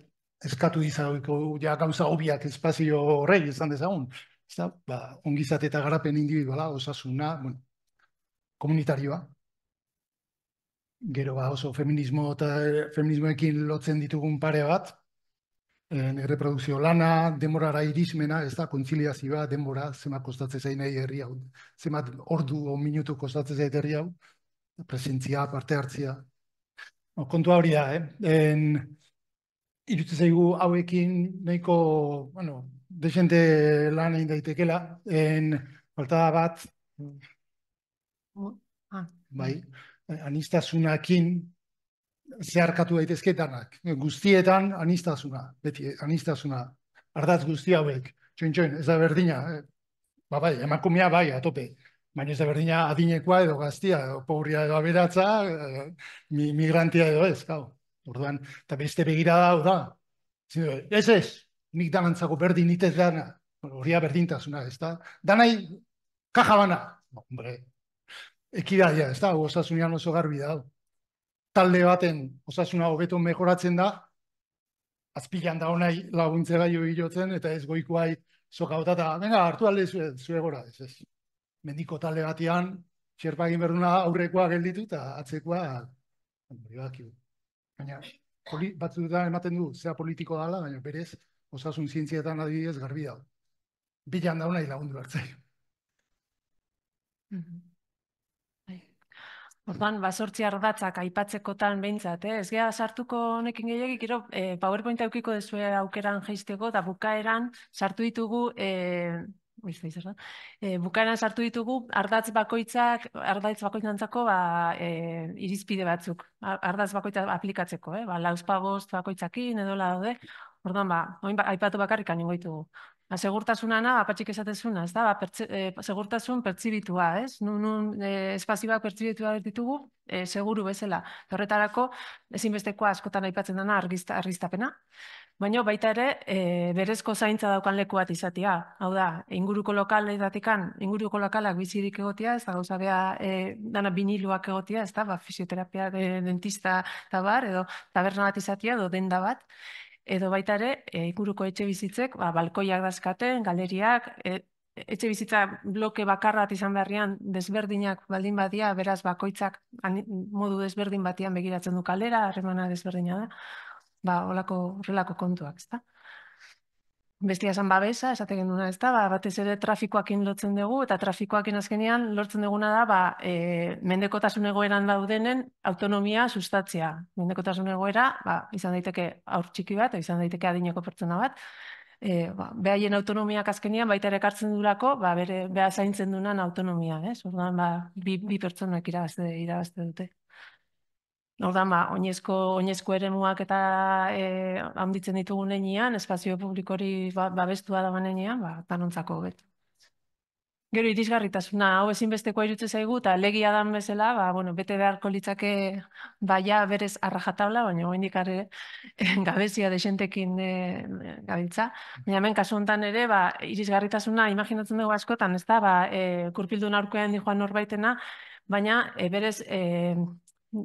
[SPEAKER 3] eskatu dizagoiko ja, gauza obiak espazio horrei, izan da, ba, ongizat eta garapen indibiduala, osasuna, bueno, komunitarioa. Gero ba, oso feminismo eta eh, feminismoekin lotzen ditugun pare bat, eh, erreprodukzio lana, demorara irismena, ez da, kontziliazioa, denbora zema kostatzen zain nahi herri hau, zemat ordu o minutu kostatzen zain herri hau, presentzia, parte hartzia. No, kontua hori da, eh? En, zaigu hauekin nahiko, bueno, de lan egin daitekela, en faltada bat,
[SPEAKER 4] oh, ah.
[SPEAKER 3] bai, anistazunakin zeharkatu danak. Guztietan anistazuna, beti anistasuna ardaz guzti hauek, txoin txoin, ez da berdina, eh? ba bai, emakumea bai, atope, baina ez da berdina adinekoa edo gaztia, pobria edo aberatza, eh, migrantia edo ez, gau. Orduan, eta beste begira da, da, ez ez, nik danantzago berdin itez dana, horia berdintasuna, ez da? Danai, kaja bana! Hombre, ekidaia, ez da? Osasunian oso garbi da. Talde baten osasuna hobeto mejoratzen da, azpilan da honai laguntze eta ez goikoai sokauta eta, venga, hartu alde zue, gora, ez ez. Mendiko talde batean, txerpa berduna aurrekoa gelditu, eta atzekoa, hori Baina, ematen du, zea politiko dala, baina berez, osasun zientzietan adibidez garbi dago. Bilan dauna hilagundu hartzai. Mhm.
[SPEAKER 4] Ozan, basortzi ardatzak aipatzekotan behintzat, eh? sartuko honekin gehiagik, gero powerpointa eh, PowerPoint aukiko dezue aukeran jaisteko, eta bukaeran sartu ditugu, eh, eh, bukaeran sartu ditugu ardatz bakoitzak, ardatz bakoitzantzako ba, eh, irizpide batzuk, ardatz bakoitzak aplikatzeko, eh? ba, lauzpa bakoitzakin, edo daude, Orduan, ba, orain ba, aipatu bakarrik aningo ditugu. Ba, segurtasuna na, apatxik esatezuna, ez da, ba, eh, segurtasun pertsibitua, ez? Nun, nun e, espazioak pertsibitua ditugu, e, seguru bezala. Horretarako, ezinbestekoa askotan aipatzen dana argista, argistapena. Baina baita ere, e, berezko zaintza daukan leku bat izatea. Hau da, inguruko lokal inguruko lokalak bizirik egotea, ez da ba, gauza beha, e, dana biniluak egotea, ez da, ba, fisioterapia, dentista, tabar edo taberna bat izatea, edo denda bat edo baita ere, e, ikuruko etxe bizitzek, ba, balkoiak dazkaten, galeriak, e, etxe bizitza bloke bakarrat izan beharrian desberdinak baldin badia, beraz bakoitzak modu desberdin batian begiratzen du kalera, harremana desberdina da, ba, olako, relako kontuak, ez da? bestia esan babesa, esaten ez da, ba, batez ere trafikoakin lotzen dugu, eta trafikoakin azkenean lortzen duguna da, ba, e, mendekotasun egoeran daudenen autonomia sustatzea. Mendekotasun egoera, ba, izan daiteke aur txiki bat, izan daiteke adineko pertsona bat, e, ba, behaien autonomiak azkenean baita ere kartzen durako, ba, bere, beha zaintzen duna autonomia, ez? Ordan, ba, bi, bi pertsonak irabazte, irabazte dute. Hau da, ba, oinezko, oinezko ere muak eta e, handitzen ditugun lehenian, espazio publikori ba, babestua ba dagoen ba, tanontzako bet. Gero irisgarritasuna, hau ezin besteko irutze zaigu, eta legia dan bezala, ba, bueno, bete beharko litzake baia berez arrajatabla, baina hori indikare gabezia de xentekin e, eh, gabiltza. Baina hemen kasu honetan ere, ba, irisgarritasuna, imaginatzen dugu askotan, ez da, ba, e, kurpildun aurkoen dihoan norbaitena, baina berez... E,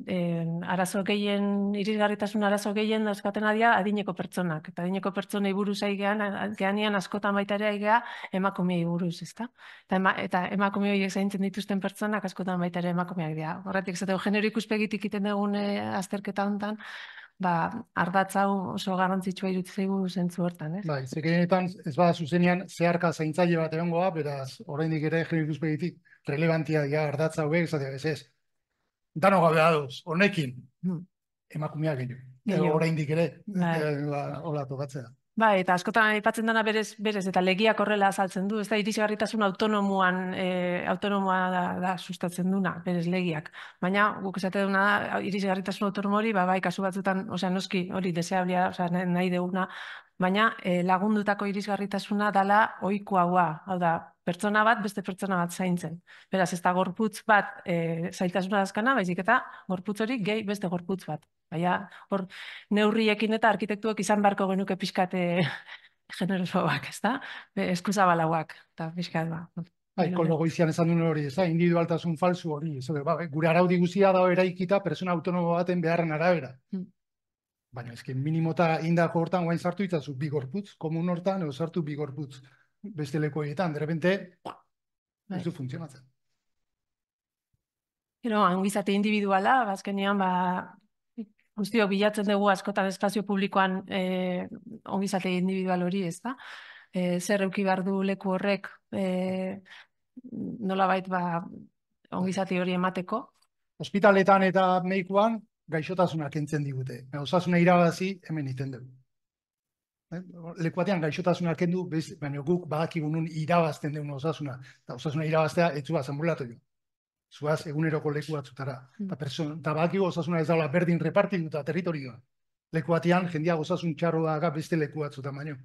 [SPEAKER 4] eh, arazo gehien, irisgarritasun arazo gehien dauzkaten adia adineko pertsonak. Eta adineko pertsonei buruz aigean, geanian askotan baita ere aigea emakumei buruz, ezta? Eta, ema, eta emakume horiek zaintzen dituzten pertsonak askotan baita ere emakumeak dira. Horretik, zate, genero ikuspegitik iten egun eh, azterketa hontan, ba, ardatzau, oso garrantzitsua irutzeigu zentzu hortan, ez?
[SPEAKER 3] Bai, zekeinetan, ez bada zuzenian zeharka zaintzaile bat egongoa, beraz, oraindik ere genero ikuspegitik relevantia dira ardatzau hau ez, ez, dano gabe honekin, hmm. emakumea gehiago. Ego orain dikere, bai. eh, ba, hola tokatzea.
[SPEAKER 4] Bai, eta askotan aipatzen dana berez, berez, eta legia horrela azaltzen du, ez da iritsi garritasun autonomuan, eh, autonomoa da, da sustatzen duna, berez legiak. Baina, guk esate duna da, iritsi garritasun hori, ba, bai, kasu batzutan, osea, noski hori deseablia, osea, nahi deguna, baina eh, lagundutako irisgarritasuna dela dala oikoa hau da, pertsona bat beste pertsona bat zaintzen. Beraz, ez da gorputz bat e, zailtasuna dazkana, baizik eta gorputz hori gehi beste gorputz bat. Baina, hor, neurriekin eta arkitektuak izan beharko genuke pixkate eh, generosoak, ez da? Be, balauak, eta pixkat, ba.
[SPEAKER 3] Ba, ikologo esan duen hori, ez da, individualtasun falsu hori, ez da, ba, gure araudi guzia da eraikita persona autonomo baten beharren arabera. Hmm. Baina, ezken, minimota indako hortan guain sartu itzazu, bigorputz, komun hortan, edo sartu bigorputz beste leku horietan, derrepente, ba, ez du bai. funtzionatzen.
[SPEAKER 4] Gero, anguizate individuala, bazkenean, ba, ba guztio bilatzen dugu askotan espazio publikoan eh, ongizate individual hori, ez da? Eh, zer euki behar du leku horrek eh, nola bait ba, ongizate hori emateko?
[SPEAKER 3] Hospitaletan eta meikuan gaixotasunak entzendigute. digute. Osasuna irabazi hemen iten dugu. Bai, lekuatean gaixotasuna kendu, bez, baina guk badakigun nun irabazten den osasuna. Eta osasuna irabaztea, ez zuaz, ambulatu jo. Zuaz, eguneroko leku batzutara. Eta hmm. ta badakigu osasuna ez daula berdin repartin eta territorioa. Lekuatean, jendia osasun txarro daga beste leku batzuta baino.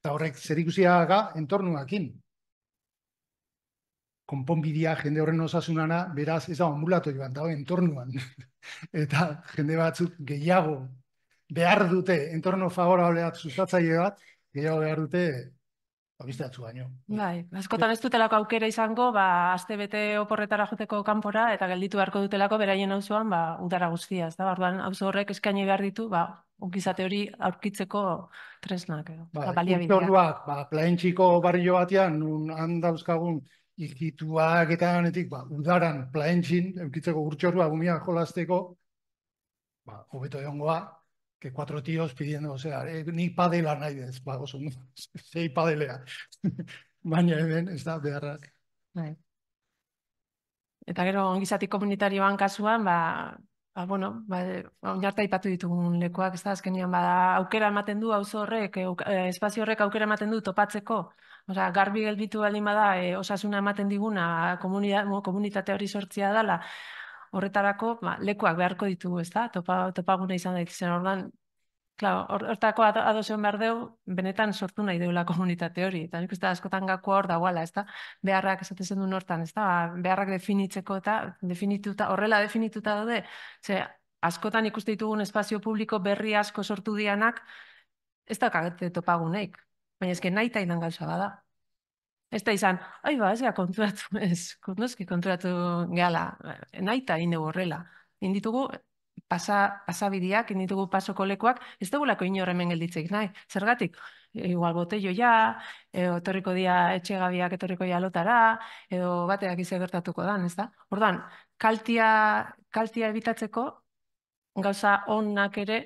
[SPEAKER 3] Eta horrek, zer ikusiaga entornuakin. Konponbidia jende horren osasunana, beraz, ez da ambulatu joan, da entornuan. eta jende batzuk gehiago behar dute entorno favorable bat sustatzaile bat, gehiago behar dute abisteatzu ba, baino.
[SPEAKER 4] Bai, askotan ez dutelako aukera izango, ba bete oporretara joteko kanpora eta gelditu beharko dutelako beraien auzoan, ba udara guztia, ez da? Orduan auzo horrek eskaini behar ditu, ba ongizate hori aurkitzeko
[SPEAKER 3] tresnak edo, ba baliabideak. ba plaintziko barrio batean nun han dauzkagun ikituak eta honetik, ba udaran plaintzin aurkitzeko urtxorua gumia jolasteko, ba hobeto egongoa, que cuatro tíos pidiendo, o sea, eh, ni padela nahi dez, ba, oso, zei padelea. Baina eben, ez da, beharrak. Bai.
[SPEAKER 4] Eta gero, ongizati komunitarioan kasuan, ba, ba, bueno, ba, onartai ditugun lekuak, ez da, azkenian, ba, aukera ematen du, auzo horrek, eh, eh, espazio horrek aukera ematen du topatzeko, Osa, garbi gelbitu baldin bada, eh, osasuna ematen diguna, komunitate hori sortzia dala horretarako ba, lekuak beharko ditugu, ezta? da? Topa, topaguna izan daitezen ordan, Klaro, hortako ados behar deu, benetan sortu nahi deula komunitate hori. Eta nik uste askotan gakoa hor dagoala, ez da? Beharrak esatezen du nortan, ez da? Ba, beharrak definitzeko eta definituta, horrela definituta daude. Ze, askotan ikuste ditugun espazio publiko berri asko sortu dianak, ez da kagete topagunek. Baina ezken nahi tainan gauza bada. Ez da izan, ai ba, ez gara konturatu, ez, konturatu gala, eh, nahi eta indegu borrela. Inditugu, pasa, pasabidiak, inditugu pasoko lekuak, ez dugulako inorremen gelditzeik nahi, zergatik, igual botello ja, edo torriko dia etxegabiak etorriko ja lotara, edo bateak ize gertatuko dan, ez da? Orduan, kaltia, kaltia ebitatzeko, gauza onnak ere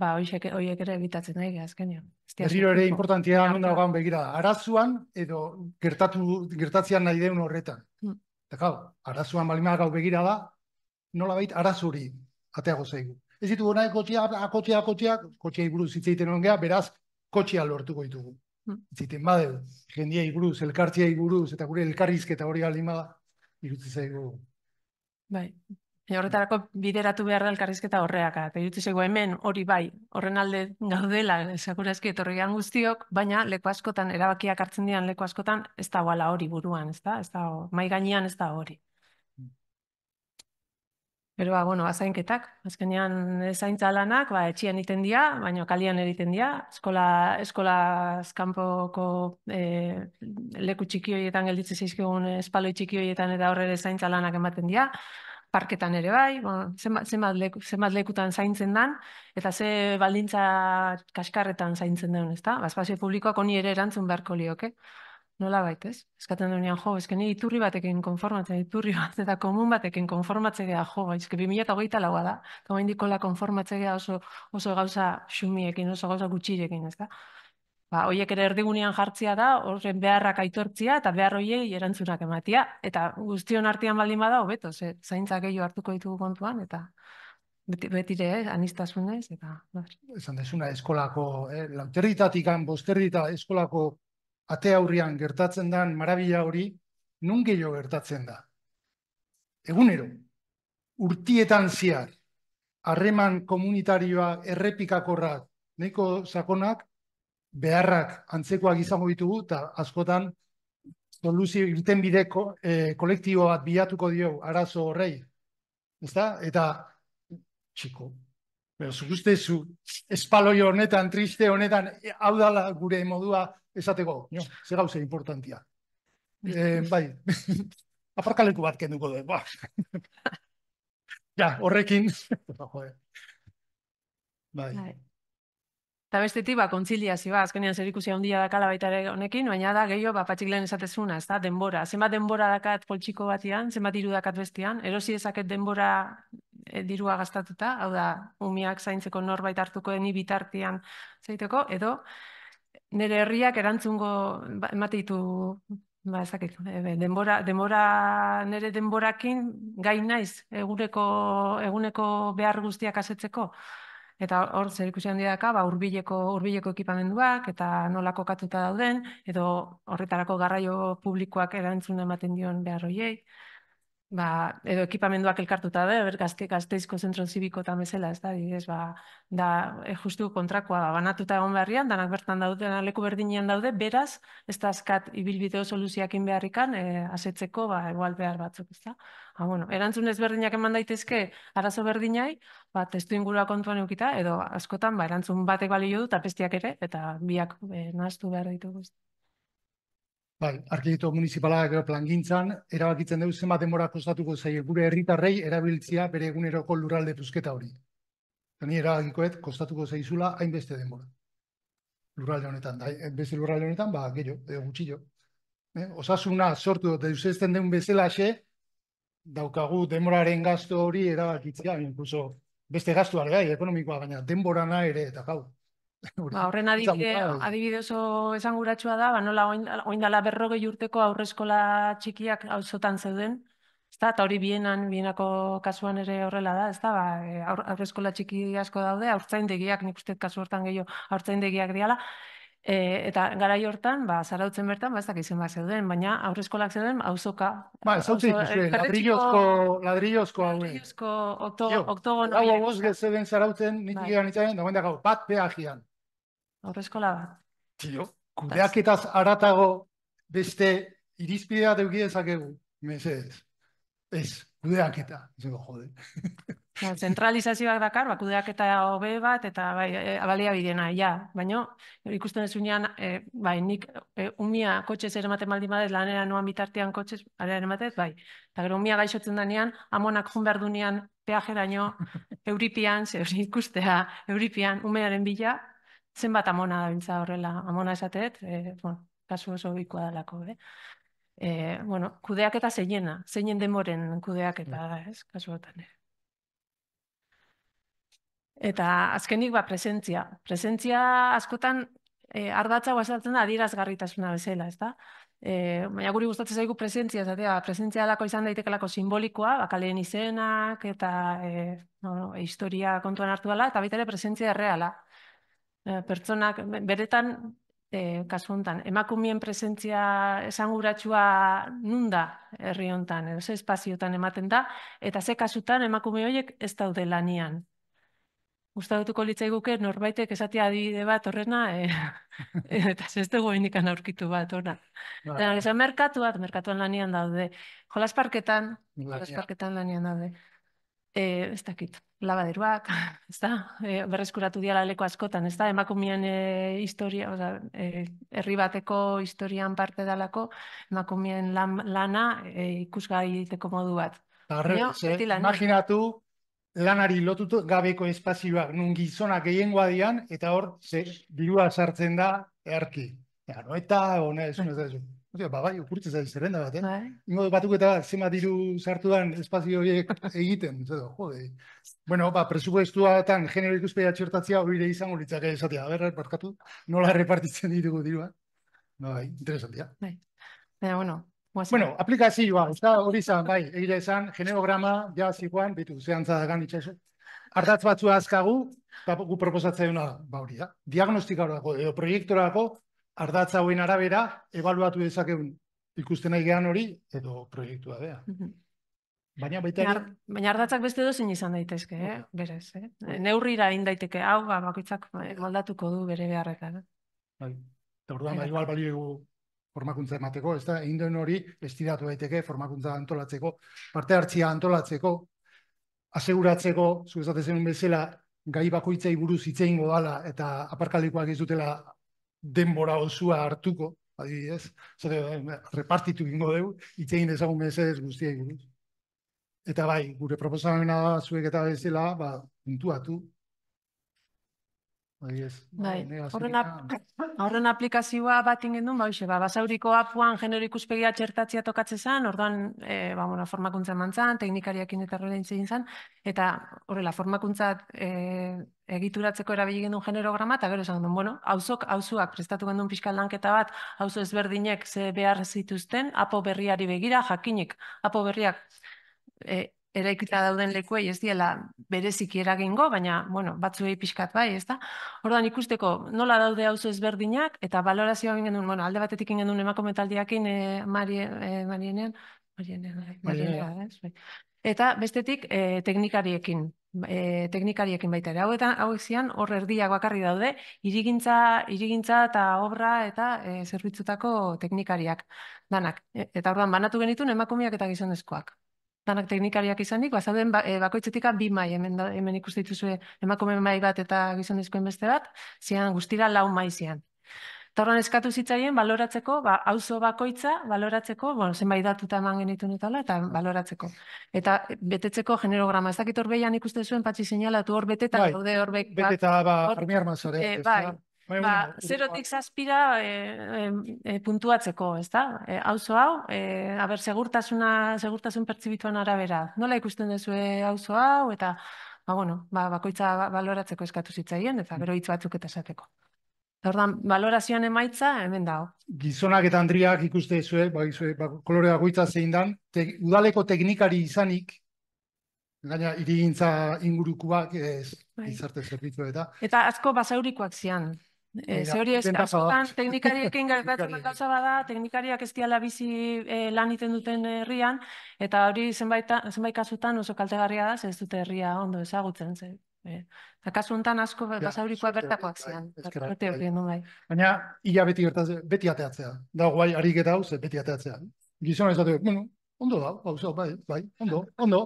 [SPEAKER 4] ba, horiek ere ebitatzen nahi, gazken joan.
[SPEAKER 3] Berriro ere importantia da nun begira da. Arazuan edo gertatu, gertatzean nahi deun horretan. Mm. Eta kau, arazuan balima gau begira da, nola baita arazuri ateago zaigu. Ez ditugu nahi kotxia, ah, kotxia, kotxia, kotxia, kotxia hitz egiten ongea, beraz, kotxia lortuko ditugu. Mm. Zitzeiten badeu, jendia iburu, elkartzia iburu, eta gure elkarrizketa hori alima da, irutzi zaigu
[SPEAKER 4] Bai, Baina horretarako bideratu behar da elkarrizketa horreak. Eta jutu zego hemen, hori bai, horren alde gaudela, esakurazki etorri guztiok, baina leku askotan, erabakiak hartzen dian leku askotan, ez da guala hori buruan, ez da? Mai gainean ez da hori. Pero, ba, bueno, azainketak, azkenean zaintzalanak lanak, ba, etxian iten dia, baina kalian eriten dia, eskola eskampoko eh, leku txikioietan gelditzen zeizkigun espaloi txikioietan eta horre zaintza lanak ematen dia, parketan ere bai, bon, zenbat, zenbat, zenbat lekutan zaintzen dan, eta ze baldintza kaskarretan zaintzen den, ezta? da? Ba, Bazpazio publikoak honi ere erantzun beharko lioke. Nola baita, ez? Eskaten duenean, jo, ezken iturri batekin konformatzea, iturri bat, eta komun batekin konformatzea, jo, ezken bi mila eta laua da, eta hori indikola konformatzea oso, oso gauza xumiekin, oso gauza gutxirekin, ez da? ba, oiek ere erdigunean jartzia da, horren beharrak aitortzia eta behar horiei erantzunak ematia. Eta guztion artean baldin bada, hobeto, ze, zaintzak gehiago hartuko ditugu kontuan, eta betire, eh, anistazunez, eta... Bar.
[SPEAKER 3] desuna, eskolako, eh, lauterritatik eskolako ate aurrian gertatzen den marabila hori, nun gehiago gertatzen da? Egunero, urtietan ziar, harreman komunitarioa errepikakorrak, neko sakonak, beharrak antzekoak izango ditugu, eta askotan, soluzio irten bideko e, eh, kolektibo bat bilatuko dio arazo horrei. Ezta? Eta, txiko, Pero zuk uste espaloi honetan, triste honetan, eh, hau dala gure modua esateko, no, ze gauze importantia. E, bai, aparkaleku bat kenduko ja, horrekin, bai. bai.
[SPEAKER 4] Eta bestetik, ba, kontziliazioa, azkenean zer ikusi handia dakala baita ere honekin, baina da, gehiago, ba, patxik lehen esatezuna, ez da, denbora. Zenbat denbora dakat poltsiko batian, zenbat diru dakat bestian, erosi dezaket denbora e, dirua gastatuta, hau da, umiak zaintzeko norbait hartuko deni bitartian zaiteko, edo nire herriak erantzungo, ba, emateitu, ba, denbora, denbora, nire denborakin gain naiz, eguneko behar guztiak asetzeko eta hor zer ikusi handi daka ba hurbileko hurbileko ekipamenduak eta nola kokatuta dauden edo horretarako garraio publikoak erantzun ematen dion behar hoiei ba, edo ekipamenduak elkartuta da ber gazte gazteizko zentro zibiko eta mesela ez da bidez ba da e, justu kontrakoa ba, banatuta egon berrian danak bertan daude, leku berdinean daude beraz ez da askat ibilbideo soluzioekin beharrikan e, asetzeko ba igual behar batzuk ez da Ha, ba, bueno, erantzun ezberdinak eman daitezke arazo berdinai, ba, testu ingurua kontuan eukita, edo askotan, ba, erantzun batek balio du, tapestiak ere, eta biak e, eh, nastu behar ditugu.
[SPEAKER 3] Bai, arkitekto municipalak gintzan, erabakitzen dugu zenbat denbora kostatuko zaie gure herritarrei erabiltzia bere eguneroko lurralde fusketa hori. Ni erabakikoet kostatuko zaizula hainbeste denbora. Lurralde honetan, da, beste lurralde honetan, ba, gehiago, gutxillo. Eh, osasuna sortu dut, deusetzen den bezala xe, daukagu denboraren gastu hori erabakitzea, inkluso beste gastuak gai, ekonomikoa, baina denborana ere eta gau. Ba, horren adibide,
[SPEAKER 4] adibide oso esanguratsua da, ba, nola oindala berrogei urteko aurrezkola txikiak auzotan zeuden, ezta, eta hori bienan, bienako kasuan ere horrela da, ezta, ba, e, aurrezkola txiki asko daude, aurtzaindegiak, nik kasu hortan gehiago, aurtzaindegiak diala, E, eta garai hortan, ba, zarautzen bertan, ba, ez dakizien bat zeuden, baina
[SPEAKER 3] aurre eskolak zeuden, auzoka. Ba, ez auzik, eh, ladrillozko, ladrillozko hau. Ladrillozko, oktogon. Hau, hau, zeuden zarautzen, nitik bai. egin da hau, bat beha gian. Aurre eskola bat. Tio, kudeaketaz aratago beste irizpidea deugidezak egu, mezez. ez kudeaketa, zego, jode.
[SPEAKER 4] Ba, zentralizazioak dakar, ba, hobe bat, eta bai, e, abalia e, bidena, ja. Baina, ikusten ez e, bai, nik e, umia kotxez ere maten lanera noan bitartean kotxez, ere ere bai. Eta gero umia gaixotzen denean, amonak jun behar dunean, peaje euripian, ze hori ikustea, euripian, umearen bila, zenbat amona da bintza horrela, amona esatez, e, bueno, kasu oso bikoa dalako, eh? e, bueno, kudeak eta zeinena, zeinen demoren kudeak eta da, ez, kasuotan. Eh. Eta azkenik ba presentzia. Presentzia askotan e, eh, ardatza guazatzen da adierazgarritasuna bezala, ez da? E, baina guri gustatzen zaigu presentzia, zatea, ba, presentzia alako izan daitekelako simbolikoa, bakaleen izenak eta e, no, historia kontuan hartu dela, eta baita ere presentzia reala. pertsonak, beretan e, kasu honetan. emakumeen presentzia esanguratsua nun da herri honetan, edo ze espaziotan ematen da, eta ze kasutan emakume horiek ez daude lanian. Gustatuko litzai guke norbaitek esati adibide bat horrena, e, eta ez dugu indikan aurkitu bat, ona. Dena, ba. esan merkatu bat, merkatuan lanian daude. Jolasparketan, jolasparketan lanian daude. eh ez dakitu labaderuak, ez da, e, eh, berreskuratu diala leko askotan, ez da, emakumean eh, historia, oza, e, herri bateko historian parte dalako, emakumean lana e, ikusgai egiteko modu bat. Arre, imaginatu,
[SPEAKER 3] lanari lotutu gabeko espazioak nun gizonak gehiengoa dian, eta hor, ze, dirua sartzen da, erki. Ja, eta, hona, ez, bai. Ozea, ba, bai, ukurtze zaiz zerrenda bat, eh? Bai. Ingo bat eta zema diru sartu dan espazio horiek egiten, zedo, jode. Bueno, ba, presupuestua tan genero ikuspeia txertatzea hori ere izango esatea, berra, barkatu, nola repartitzen ditugu dirua. bai, interesantia. Bai. Baina, bueno, Bueno, aplikazioa, ez da hori izan, bai, esan, geneograma, ja, zikoan, bitu, zehantza da gan Ardatz batzua azkagu, eta ba, gu proposatzea duna, ba hori da. Diagnostikarako, edo proiektorako, ardatza hauen arabera, ebaluatu dezakeun ikusten nahi gehan hori, edo proiektua dea. Baina baita... Ar,
[SPEAKER 4] baina ardatzak beste dozen izan daitezke, eh? Okay. berez. Eh? Neurrira egin hau, ba, bakoitzak ba, moldatuko du bere beharretan. Eh?
[SPEAKER 3] Bai. Eta orduan, bai, igual balio formakuntza emateko, ez da, egin den hori, bestiratu daiteke, formakuntza antolatzeko, parte hartzia antolatzeko, aseguratzeko, zuzatzen bezala, gai bakoitzei buruz itzein godala, eta aparkalikoak ez dutela denbora osua hartuko, adibidez, zote, eh, repartitu gingo dugu, itzein ezagun mesedez guztiek. Eta bai, gure proposamena zuek eta bezala, ba, puntuatu, Bai,
[SPEAKER 4] bai, bai horren, aplikazioa bat ingen duen, ba, ba basauriko apuan genero ikuspegia txertatzia tokatze zen, orduan, e, ba, bueno, formakuntza eman zen, teknikariak eta horrela intzien zen, eta horrela, formakuntza e, egituratzeko erabili gendun genero grama, eta gero esan duen, bueno, hauzok, hauzuak, prestatu gendun pixkal lanketa bat, hauzo ezberdinek ze behar zituzten, apo berriari begira, jakinik, apo berriak, e, eraikita dauden lekuei ez diela berezik eragingo, baina, bueno, batzuei pixkat bai, ez da? Ordan ikusteko, nola daude hauzo ezberdinak, eta balorazioa ginen duen, bueno, alde batetik ingen duen emakometaldiakin, e, eh, eh, marienean, marienean, bai, bai. Eta bestetik eh, teknikariekin, teknikariekin baita ere. Hauetan hauek zian hor erdiak bakarri daude, irigintza, irigintza eta obra eta zerbitzutako teknikariak danak. E, eta orduan banatu genitun emakumeak eta gizonezkoak danak teknikariak izanik, bazauden ba, eh, bakoitzetik bi mai, hemen, da, hemen ikustituzue emakume mai bat eta gizondizkoen beste bat, zian guztira lau mai zian. Torran eskatu zitzaien, baloratzeko, ba, auzo bakoitza, baloratzeko, bueno, zenbait datuta eman genitu netala, eta baloratzeko. Eta betetzeko generograma, ez dakit hor behian ikuste zuen, patxi seinalatu hor betetan, bai, daude hor Beteta, ba, armi armazore. E, eh, bai, Bai, ba, zerotik 7 dira eh eh puntuatzeko, ezta. Hauzo eh, hau, eh, aber segurtasuna, segurtasun pertsibituan arabera. Nola ikusten duzu auzo hau eta ba bueno, ba bakoitza ba, baloratzeko eskatu zitzaien eta mm. bero hitz batzuk eta esateko. Ordan, valorazioan emaitza hemen dago.
[SPEAKER 3] Gizonak eta andriak ikuste dizue, bai ba, kolorea goitza zein dan, udaleko teknikari izanik gaina hirigintza ingurukoak ez, bai. izarte zerbitzu eta.
[SPEAKER 4] Eta asko basaurikoak zian. Ez eh, hori ez, azkotan teknikariak ingertatzen bat gauza bada, teknikariak ez diala bizi eh, lan iten duten herrian, eta hori zenbait kasutan oso kaltegarria da, ez dute herria ondo ezagutzen, ze. Eh, kasu honetan asko basaurikoa bertakoak zian. Bai.
[SPEAKER 3] Baina, ia beti gertatzea, beti ateatzea. Da guai, harik eta hau, beti ateatzea. Gizona ez bueno, ondo da, bai, bai, ondo, ondo.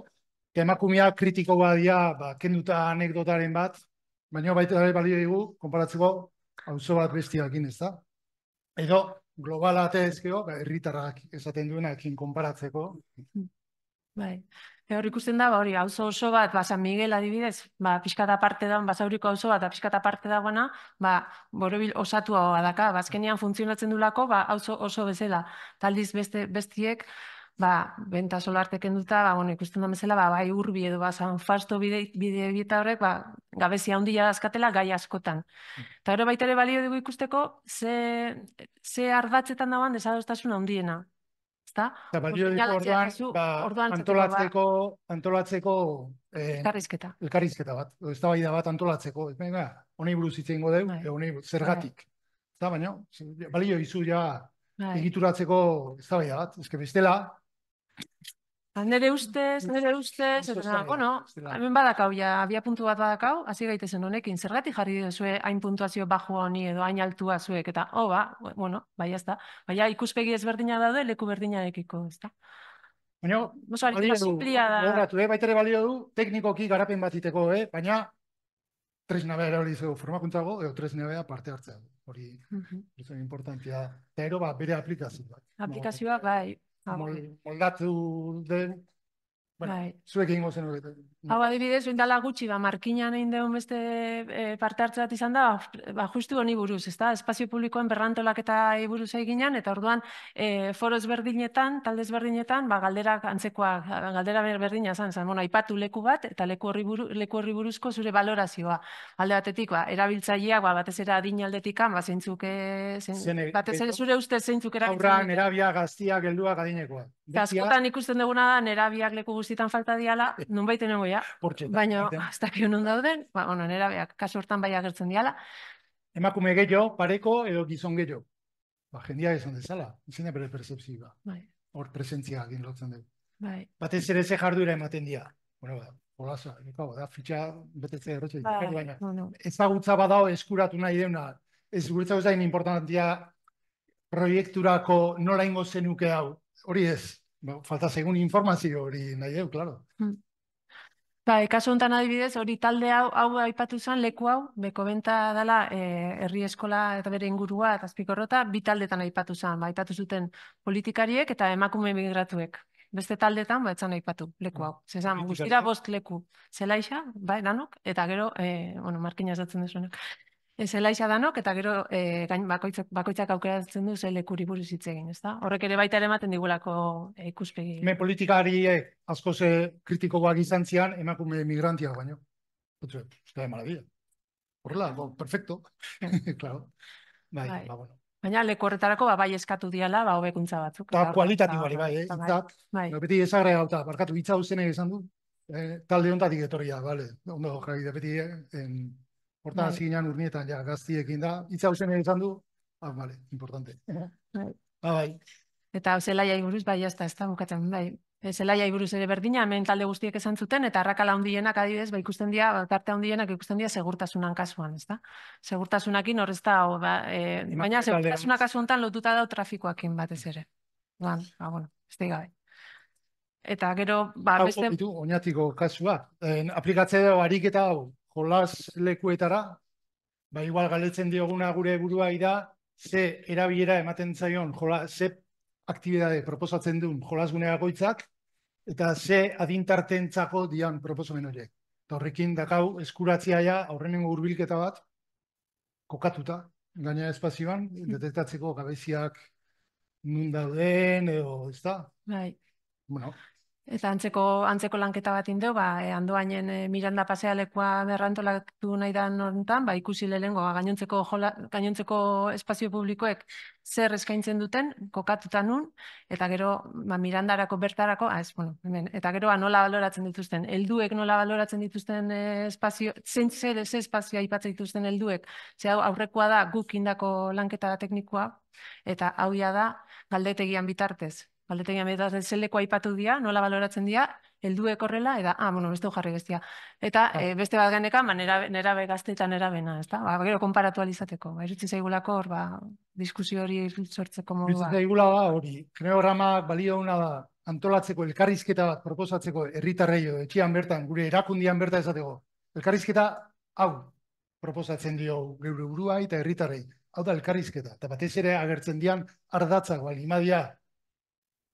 [SPEAKER 3] Emakumia kritiko badia, ba, kenduta anekdotaren bat, baina baita bai, balio dugu, konparatzeko, auzo bat bestiakin, ez da? Edo globala tezkeo, ba herritarrak esaten duena ekin konparatzeko.
[SPEAKER 4] Bai. E hor ikusten da, ba hori, auzo oso bat, ba San Miguel adibidez, ba fiskata parte da, basauriko auzo bat, ba fiskata parte dagoena, ba borobil osatua badaka, azkenean funtzionatzen delako, ba auzo oso bezela. Taldiz beste bestiek, ba, benta solartek enduta, ba, bueno, ikusten da bezala, ba, bai urbi edo, ba, bide, bide, horrek, ba, gabezi handia dazkatela gai askotan. Hmm. Eta mm. gero baita ere balio dugu ikusteko, ze, ze ardatzetan dauan desadostasun handiena. Eta
[SPEAKER 3] balio dugu orduan, ba, orduan ba. antolatzeko, antolatzeko eh, elkarrizketa. elkarrizketa bat, ez da bai bat antolatzeko, ez baina, honi buruz hitzen gode, bai. honi bai. zergatik. Eta baina, balio izu ja, Bai. egituratzeko eztabaida bat, eske bestela
[SPEAKER 4] Ba, nere ustez, nere ustez, eta zan, bueno, hemen badakau, ja, abia puntu bat badakau, hasi gaitezen honekin, zergatik jarri duzu hain puntuazio bajo honi edo hain altua zuek, eta, oh, ba, bueno, bai ez da, ikuspegi ezberdina daude, leku berdina ez da.
[SPEAKER 3] Baina, balio du, simplia da. Horatu, eh? baitere balio du, teknikoki garapen bat eh? baina, tresna bera hori zego formakuntzago, edo tresnabea parte hartzea, hori,
[SPEAKER 4] mm
[SPEAKER 3] importantia, eta ero, ba, bere aplikazio. Aplikazioak, bai, Tá ah, moldato de, bueno, bai. zuek ingo zen mm. Hau
[SPEAKER 4] adibidez, indala gutxi, ba, markinan egin deun beste eh, parte hartu bat izan da, ba, justu honi buruz, ez da? Espazio publikoen berrantolak eta buruz eginan, eta orduan e, foro ezberdinetan, talde ezberdinetan, ba, galderak antzekoa, galdera berdina zan, zan, bueno, aipatu leku bat, eta leku horri, buru, leku horri buruzko zure balorazioa. Alde batetik, ba, erabiltzaileak, ba, batez ere adin ba, zeintzuk, eh, e, zure uste zeintzuk erabiltzen. Aurran,
[SPEAKER 3] erabia, gaztia, geldua, gadinekoa. Gaztia...
[SPEAKER 4] ikusten duguna da, erabiak leku guztietan falta diala, nun baiten nengo ya. Baina, hasta da dauden, ba, ono, nera beak, kasu hortan bai agertzen diala.
[SPEAKER 3] Emakume gehiago, pareko edo gizon gehiago. Ba, jendia esan dezala, izan ebre percepzioa. Hort Bai. Hor presentzia egin lotzen dugu. Bai. Batez ere ze jarduera ematen dia. Bueno, ba, Olaza, nikau, da, fitxa betetze erotxe. Ba, baina, no, no. ezagutza badao eskuratu nahi deuna. Ez guretzak ez da proiekturako nola ingo zenuke hau. Hori ez, Ba, falta zegun informazio hori nahi claro? klaro.
[SPEAKER 4] Hmm. Ba, ekaso honetan adibidez, hori talde hau, hau aipatu zen, leku hau, beko benta dela, e, herri eskola eta bere ingurua eta azpikorrota, bi taldetan aipatu zen, ba, zuten politikariek eta emakume emigratuek. Beste taldetan, ba, etzan aipatu, leku hau. Hmm. Zezan, guztira bost leku, zela isa, ba, eta gero, ono, e, bueno, markina esatzen desuenak. Ez ela danok, eta gero e, bakoitzak, bakoitzak aukeratzen du ze lekuri buruz hitz egin, ezta? Horrek ere baita ere ematen digulako e, ikuspegi. Me
[SPEAKER 3] politikari e, eh, asko ze kritikoa gizantzian, emakume migrantia baino. Ez da de maravilla. Horrela, bo, perfecto. claro. Bai, bai. Ba, bueno.
[SPEAKER 4] Baina leku horretarako ba, bai eskatu diala, ba hobekuntza batzuk. Ta kualitatibo bai, eh? Ba,
[SPEAKER 3] bai. No bai. beti gauta, barkatu hitza uzenek esan du. Eh, talde hontatik etorria, vale. Ondo jarri, beti eh, en Hortan hasi urnietan, ja, gaztiekin da. Itza ausen ere izan du, ah, vale, importante. Ba, bai.
[SPEAKER 4] Eta zelaia iburuz, bai, jazta, ez da, bukatzen bai. E, zelaia iburuz ere berdina, hemen talde guztiek esan zuten, eta arrakala hondienak adibidez, ba, ikusten dira, ba, tarte hondienak ikusten dira segurtasunan kasuan, ez da? Segurtasunakin horrez da, ba, e, baina segurtasunak kasuan lotuta da trafikoakin batez ere. Ba, ba bueno, ez da gabe. Bai. Eta gero, ba, beste...
[SPEAKER 3] oinatiko kasua, en, aplikatzea da, hau, jolaz lekuetara, ba igual galetzen dioguna gure burua da, ze erabiera ematen zaion, jola, ze aktibidade proposatzen duen jolasgune goitzak eta ze adintarten dian proposomen horiek. Horrekin dakau eskuratzia ja, aurrenengo hurbilketa bat, kokatuta, gaina espazioan, mm. detektatzeko gabeziak nun dauden, edo, ez da?
[SPEAKER 4] Bai. Bueno, Eta antzeko, antzeko lanketa bat indeo, ba, e, andoainen eh, Miranda pasealekua berrantolatu nahi da nortan, ba, ikusi lehenko, ba, gainontzeko, jola, gainontzeko espazio publikoek zer eskaintzen duten, kokatuta nun, eta gero ba, Mirandarako bertarako, ah, ez, bueno, hemen, eta gero ba, nola baloratzen dituzten, helduek nola baloratzen dituzten e, espazio, zein zer ez espazioa ipatzen dituzten helduek, ze hau aurrekoa da gukindako lanketa teknikoa, eta hau ja da galdetegian bitartez. Baletegi ametaz ez zeleko aipatu dira, nola baloratzen dira, heldu ekorrela, eta, ah, bueno, beste jarri gestia. Eta bai. eh, beste bat ganeka, ba, nera, nera begazte eta nera bena, ez da? Ba, gero, konparatu alizateko. Ba, irutzen zaigulako hor, ba, diskusio hori sortzeko modua. Irutzen
[SPEAKER 3] zaigula ba, hori, ramak balio hona da, antolatzeko, elkarrizketa bat proposatzeko, erritarreio, etxian bertan, gure erakundian bertan ezateko, elkarrizketa, hau, proposatzen dio geure burua eta herritarrei. Hau da elkarrizketa. Eta batez ere agertzen dian ardatzak, bali,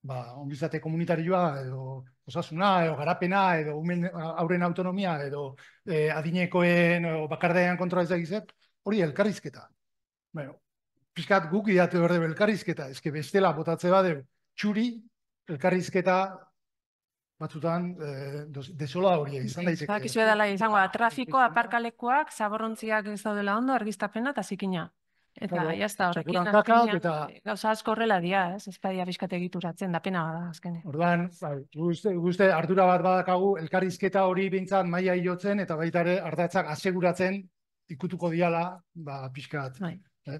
[SPEAKER 3] ba, ongizate komunitarioa, edo osasuna, edo garapena, edo umen, autonomia, edo e, adinekoen edo bakardean kontrola ez hori elkarrizketa. Bueno, pixkat guk idate hori elkarrizketa, eske bestela botatze badeu, txuri, elkarrizketa, batzutan eh, desola hori izan daiteke. Zagak izan
[SPEAKER 4] da, izango da, trafikoa, aparkalekuak, zaborrontziak ez daudela ondo, argiztapena, eta zikina. Eta, ja, ez horrekin azkenean, eta... gauza asko horrela dia, ez, ez badia bizkate egituratzen, da pena bada, azkenean.
[SPEAKER 3] Orduan, bai, guzte, guzte, ardura bat badakagu, elkarrizketa hori bintzat maia hilotzen, eta baita ere, ardatzak aseguratzen, ikutuko diala, ba, pixkat. Bai. Eh?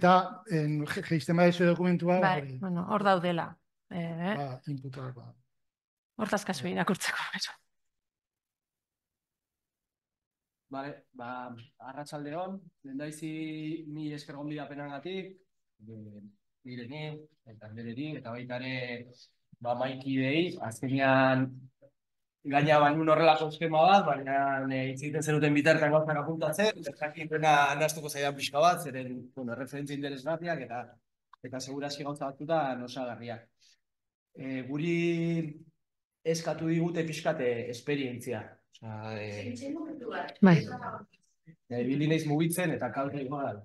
[SPEAKER 3] Eta, en, geizten badezu dokumentua... Bai, bueno, hor daudela. Eh, ba, inputuak, ba.
[SPEAKER 4] Hortazkazu eh. irakurtzeko, bai.
[SPEAKER 5] Bale, ba, arratsalde hon, lendaizi ni esker gombi apenagatik, nire eh, eta nire di, eta baita ere, ba, maiki dei, azkenean, gaina baino horrelako eskema bat, baina eh, egiten itzikiten zeruten bitartan gauzak apuntatzen, eta nastuko zaidan pixka bat, zeren, bueno, referentzi interesgatiak, eta eta segurazki gauza batuta nosagarriak. E, eh, guri eskatu digute pixkate esperientzia, Bai. bai. ibili naiz mugitzen eta kalka igual.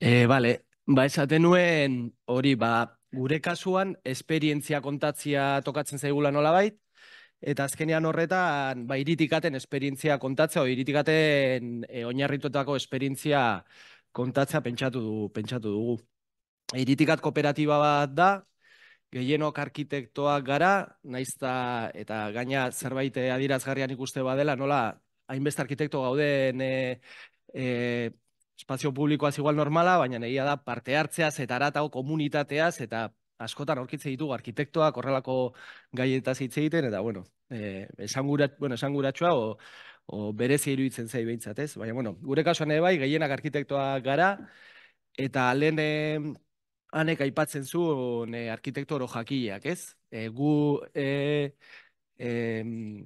[SPEAKER 5] Eh, vale. Ba, esaten nuen, hori, ba, gure kasuan, esperientzia kontatzia tokatzen zaigula nolabait, eta azkenean horretan, ba, iritikaten esperientzia kontatzea, o iritikaten e, eh, oinarritutako esperientzia kontatzea pentsatu, du, pentsatu dugu. Iritikat kooperatiba bat da, gehienok arkitektoak gara, naizta eta gaina zerbait eh, adirazgarrian ikuste badela, nola hainbeste arkitekto gauden e, e, espazio publikoaz igual normala, baina negia da parte hartzeaz eta aratago komunitateaz eta askotan aurkitze ditugu arkitektoak horrelako gaietaz hitz egiten eta bueno, eh esangura, bueno, esanguratsua o o berezi iruditzen zaio beintzat, ez? Baina bueno, gure kasuan ere bai gehienak arkitektoak gara eta lehen anek aipatzen zu ne, eh, arkitektoro jakileak, ez? E, gu e, eh, e,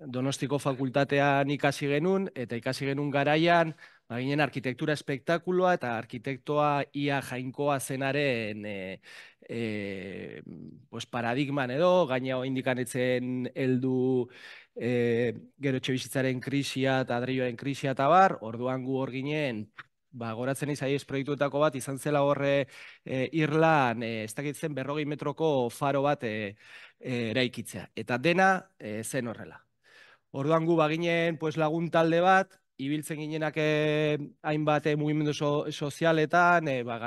[SPEAKER 5] donostiko fakultatean ikasi genun eta ikasi genun garaian, Baginen arkitektura espektakuloa eta arkitektoa ia jainkoa zenaren e, e, pues paradigman edo, gaina hori indikanetzen heldu e, gero bizitzaren krisia eta adrioaren krisia eta bar, orduan gu hor ginen ba, goratzen izai proiektuetako bat, izan zela horre e, irlan, e, ez berrogei metroko faro bat eh, eraikitzea. Eta dena zen horrela. Orduan gu baginen pues, lagun talde bat, ibiltzen ginenak hainbat mugimendu so sozialetan, ba,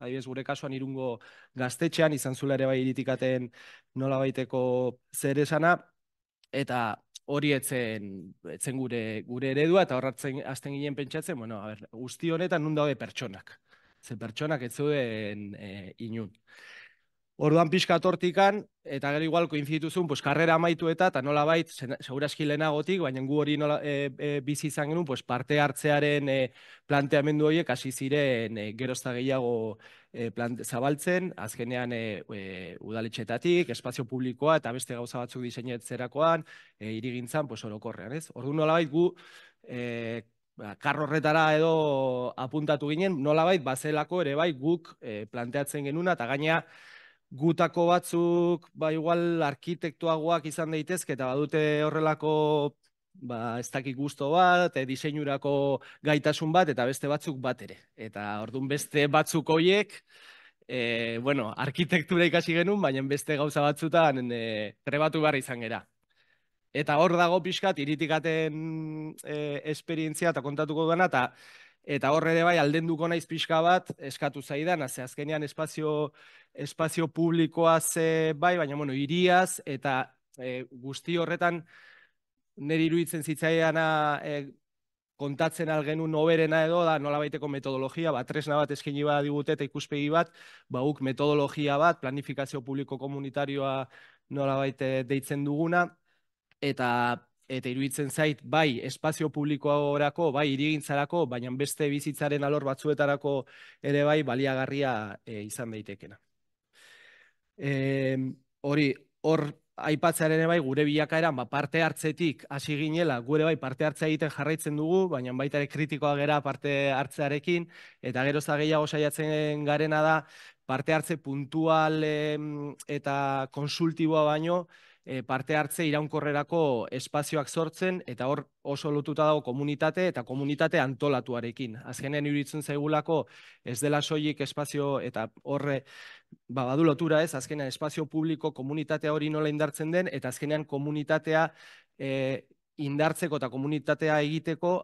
[SPEAKER 5] adibidez gure kasuan irungo gaztetxean, izan zula ere bai iritikaten nola baiteko zer esana, eta hori etzen, etzen gure, gure eredua, eta horratzen hasten ginen pentsatzen, bueno, a ber, guzti honetan nun daude pertsonak. Ze pertsonak ez zuen eh, inun. Orduan pixka tortikan, eta gero igual koinzitu zuen, pues, karrera amaitu eta, eta nola bait, seguraski lehenagotik, baina gu hori nola, e, bizi izan genuen, pues, parte hartzearen eh, planteamendu horiek hasi ziren e, gerozta gehiago e, plant, zabaltzen, azkenean e, e, udaletxetatik, espazio publikoa eta beste gauza batzuk diseinetzerakoan, e, irigintzan, pues, orokorrean, ez? Ordu nola gu... E, ba, karrorretara edo apuntatu ginen, nolabait, bazelako ere bai guk planteatzen genuna, eta gaina gutako batzuk, ba igual arkitektuagoak izan daitezke eta badute horrelako ba ez dakik gusto bat, eh, diseinurako gaitasun bat eta beste batzuk bat ere. Eta ordun beste batzuk hoiek e, eh, bueno, arkitektura ikasi genuen, baina beste gauza batzutan e, trebatu behar izan gera. Eta hor dago pixkat, iritikaten e, esperientzia eta kontatuko duena, eta Eta horre ere bai aldenduko naiz pixka bat eskatu zaidan, ze azkenean espazio espazio publikoa ze bai, baina bueno, iriaz eta e, guzti horretan neri iruditzen zitzaiana e, eh, kontatzen algenu noberena edo da nolabaiteko baiteko metodologia, ba, tresna bat eskini bat digute eta ikuspegi bat, ba, uk metodologia bat, planifikazio publiko komunitarioa nola eh, deitzen duguna, eta eta iruditzen zait bai espazio publikoa bai irigintzarako, baina beste bizitzaren alor batzuetarako ere bai baliagarria e, izan daitekena. E, hori, hor ere bai gure bilakaeran ba, parte hartzetik hasi ginela, gure bai parte hartzea egiten jarraitzen dugu, baina baita ere kritikoa gera parte hartzearekin, eta gero gehiago saiatzen garena da, parte hartze puntual eta konsultiboa baino, Eh, parte hartze iraunkorrerako espazioak sortzen eta hor oso lotuta dago komunitate eta komunitate antolatuarekin. Azkenean iruditzen zaigulako ez dela soilik espazio eta horre ba, badu lotura ez, azkenean espazio publiko komunitatea hori nola indartzen den eta azkenean komunitatea e, indartzeko eta komunitatea egiteko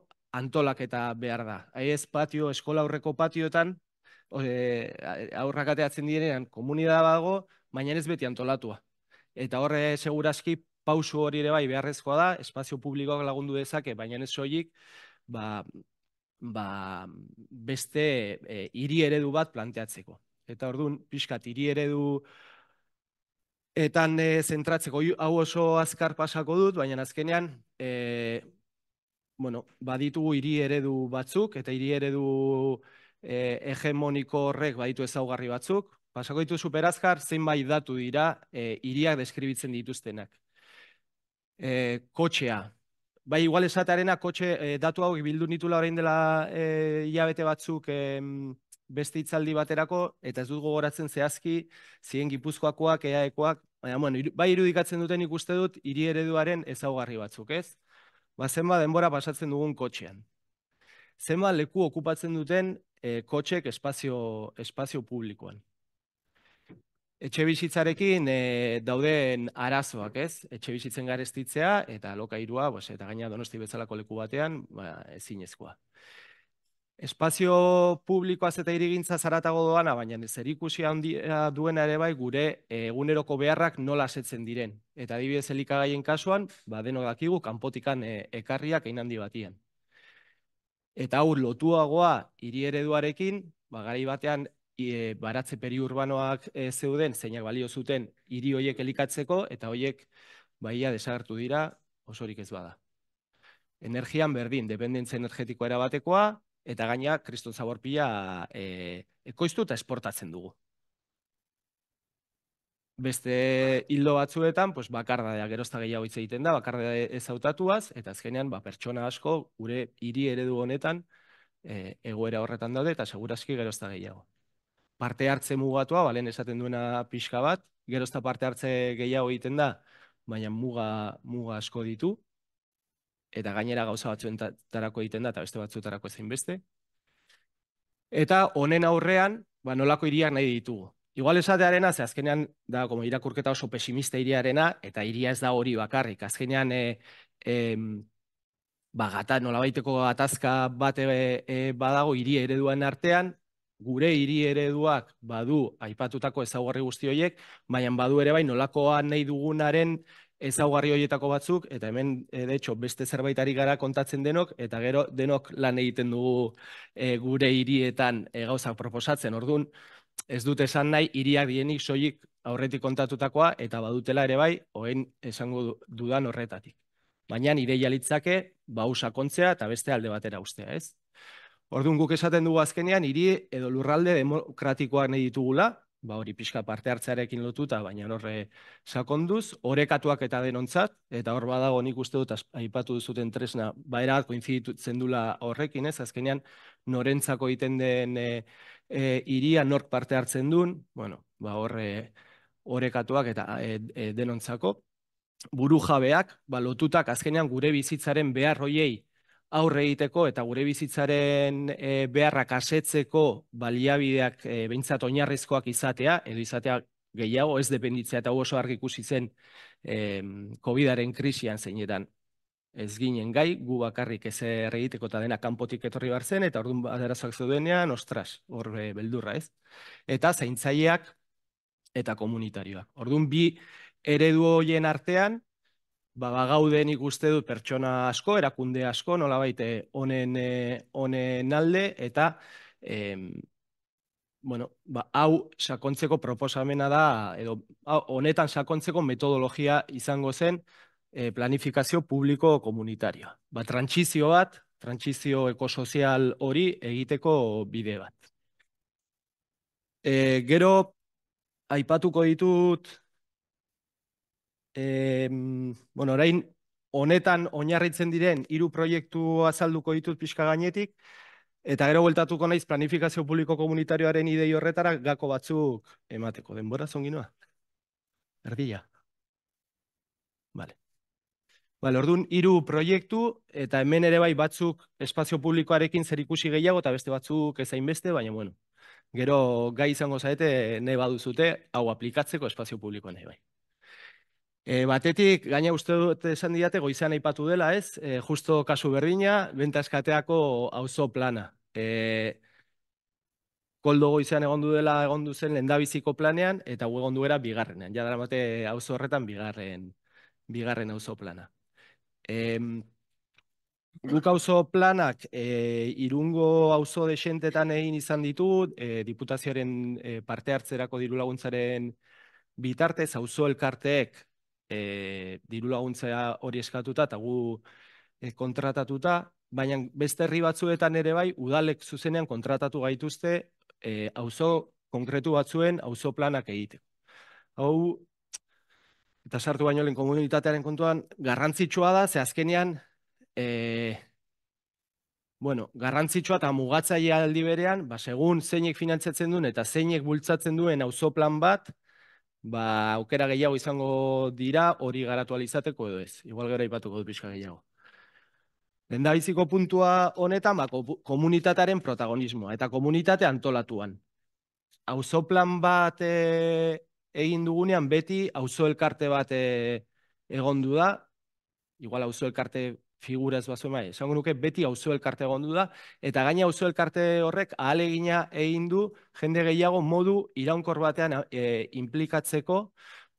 [SPEAKER 5] antolak eta behar da. Ez patio, eskola aurreko patioetan eh, aurrakateatzen direnean dago, baina ez beti antolatua eta horre segurazki pausu hori ere bai beharrezkoa da, espazio publikoak lagundu dezake, baina ez soilik ba, ba, beste e, hiri eredu bat planteatzeko. Eta ordun pixkat hiri eredu etan e, zentratzeko hau oso azkar pasako dut, baina azkenean e, bueno, baditugu hiri eredu batzuk eta hiri eredu e, hegemoniko horrek baditu ezaugarri batzuk, Pasako ba, ditu superazkar zenbait datu dira e, iriak deskribitzen dituztenak. E, kotxea. Bai, igual esatarena kotxe e, datu hau bildu nitula orain dela e, iabete batzuk e, beste itzaldi baterako, eta ez dut gogoratzen zehazki, ziren gipuzkoakoak, eaekoak, baina, bueno, bai irudikatzen duten ikuste dut, hiri ereduaren ezaugarri batzuk, ez? Ba, zenba denbora pasatzen dugun kotxean. Zenba leku okupatzen duten e, kotxek espazio, espazio publikoan etxe bizitzarekin eh, dauden arazoak, ez? Etxe bizitzen garestitzea eta lokairua, pues eta gaina Donosti bezalako leku batean, ba ezinezkoa. Espazio publikoa zeta irigintza zaratago doana, baina zer ikusi handia duena ere bai gure eguneroko beharrak nola setzen diren. Eta dibidez elikagaien kasuan, ba denok dakigu kanpotikan eh, ekarriak egin handi batian. Eta hau lotuagoa hiri ereduarekin, ba gari batean e, baratze peri urbanoak e, zeuden, zeinak balio zuten hiri hoiek elikatzeko, eta hoiek baia desagertu dira osorik ez bada. Energian berdin, dependentzia energetikoa erabatekoa, eta gaina kriston zaborpia e, ekoiztu eta esportatzen dugu. Beste hildo batzuetan, pues bakarra da gerozta gehiago hitz egiten da, bakarra da ez eta azkenean ba, pertsona asko, gure hiri eredu honetan, e, egoera horretan daude, eta segurazki gerozta gehiago parte hartze mugatua, balen esaten duena pixka bat, gero parte hartze gehiago egiten da, baina muga muga asko ditu eta gainera gauza batzuentarako egiten da eta beste batzuetarako zein beste. Eta honen aurrean, ba nolako iriak nahi ditugu? Igual esatearena, ze azkenean da como irakurketa oso pesimista hiriarena eta iria ez da hori bakarrik. Azkenean e, e, Ba, gata, nola baiteko atazka bate eh, eh, badago iri ereduan artean, gure hiri ereduak badu aipatutako ezaugarri guzti horiek, baina badu ere bai nolakoa nahi dugunaren ezaugarri horietako batzuk eta hemen eh, de hecho beste zerbaitari gara kontatzen denok eta gero denok lan egiten dugu eh, gure hirietan e, eh, gauzak proposatzen. Ordun ez dut esan nahi hiriak dienik soilik aurretik kontatutakoa eta badutela ere bai oen esango dudan horretatik. Baina litzake, bauza kontzea eta beste alde batera ustea, ez? Orduan guk esaten dugu azkenean hiri edo lurralde demokratikoak nahi ditugula, ba hori pixka parte hartzearekin lotuta, baina horre eh, sakonduz, orekatuak eta denontzat, eta hor badago nik uste dut aipatu duzuten tresna, ba erat koinziditzen dula horrekin ez, azkenean norentzako egiten den eh, eh, hiria iria nork parte hartzen duen, bueno, ba horre orekatuak eta denontzako, buru jabeak, ba lotutak azkenean gure bizitzaren behar hoiei, aurre egiteko eta gure bizitzaren e, beharrak asetzeko baliabideak e, oinarrizkoak izatea edo izatea gehiago ez dependitzea eta oso argi ikusi zen e, Covidaren krisian zeinetan ez ginen gai gu bakarrik ez erre egiteko eta dena kanpotik etorri bar zen eta ordun baderazak zeudenean ostras hor e, beldurra ez eta zaintzaileak eta komunitarioak ordun bi eredu hoien artean ba, ba gauden ikuste dut pertsona asko, erakunde asko, nola baite, eh, honen, eh, honen alde, eta, em, bueno, ba, hau sakontzeko proposamena da, edo honetan sakontzeko metodologia izango zen eh, planifikazio publiko komunitarioa. Ba, trantsizio bat, trantsizio ekosozial hori egiteko bide bat. E, gero, aipatuko ditut e, bueno, orain honetan oinarritzen diren hiru proiektu azalduko ditut pixka gainetik eta gero bueltatuko naiz planifikazio publiko komunitarioaren idei horretara gako batzuk emateko denbora zonginoa. Erdia. Vale. Bale, orduan, hiru proiektu eta hemen ere bai batzuk espazio publikoarekin zerikusi gehiago eta beste batzuk ezain beste, baina bueno, gero gai izango zaete ne baduzute hau aplikatzeko espazio publikoan nahi bai. E, batetik, gaina uste dut esan diate, goizean aipatu dela ez, e, justo kasu berdina, benta eskateako auzo plana. E, koldo goizean egon du dela, egon du zen lendabiziko planean, eta gu egon duera bigarrenean, jadara bate auzo horretan bigarren, bigarren auzo plana. E, Guk auzo planak e, irungo auzo desentetan egin izan ditut, e, diputazioaren parte hartzerako diru laguntzaren bitartez, auzo elkarteek e, diru laguntzea hori eskatuta eta gu e, kontratatuta, baina beste herri batzuetan ere bai udalek zuzenean kontratatu gaituzte e, auzo konkretu batzuen auzo planak egite. Hau eta sartu baino lehen komunitatearen kontuan garrantzitsua da ze azkenean e, bueno, garrantzitsua eta mugatzaile aldi berean, ba, segun zeinek finantzatzen duen eta zeinek bultzatzen duen auzo bat, ba, aukera gehiago izango dira hori garatu alizateko edo ez. Igual gero aipatuko dut pixka gehiago. Lenda puntua honetan, ba, komunitatearen protagonismoa eta komunitate antolatuan. Hauzo plan bat eh, egin dugunean beti auzo elkarte bat e, eh, egondu da. Igual auzo elkarte figura ez bazuen bai. Esango nuke beti auzo elkarte egondu da, eta gaina auzo elkarte horrek ahalegina egin du jende gehiago modu iraunkor batean e, eh, implikatzeko,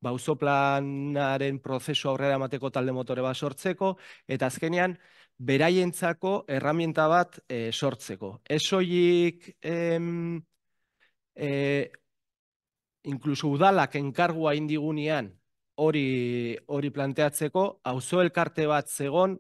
[SPEAKER 5] ba, planaren prozesu aurrera mateko talde motore bat sortzeko, eta azkenean, beraientzako erramienta bat eh, sortzeko. Ez hoiik, em, e, eh, inkluso udalak enkargua indigunean, hori hori planteatzeko auzo elkarte bat zegon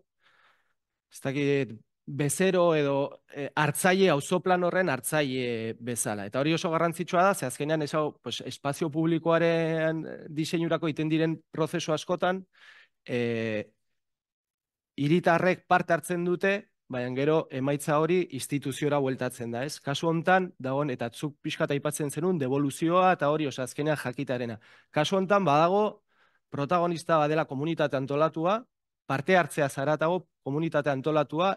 [SPEAKER 5] ez dakit, bezero edo e, hartzaile auzoplan horren hartzaile bezala. Eta hori oso garrantzitsua da, ze azkenean ez pues, espazio publikoaren eh, diseinurako iten diren prozesu askotan, e, eh, iritarrek parte hartzen dute, baina gero emaitza hori instituziora bueltatzen da, ez? Kasu hontan dagoen eta zuk pixka aipatzen zenun devoluzioa eta hori osa azkenean jakitarena. Kasu hontan badago protagonista badela komunitate antolatua, parte hartzea zaratago komunitate antolatua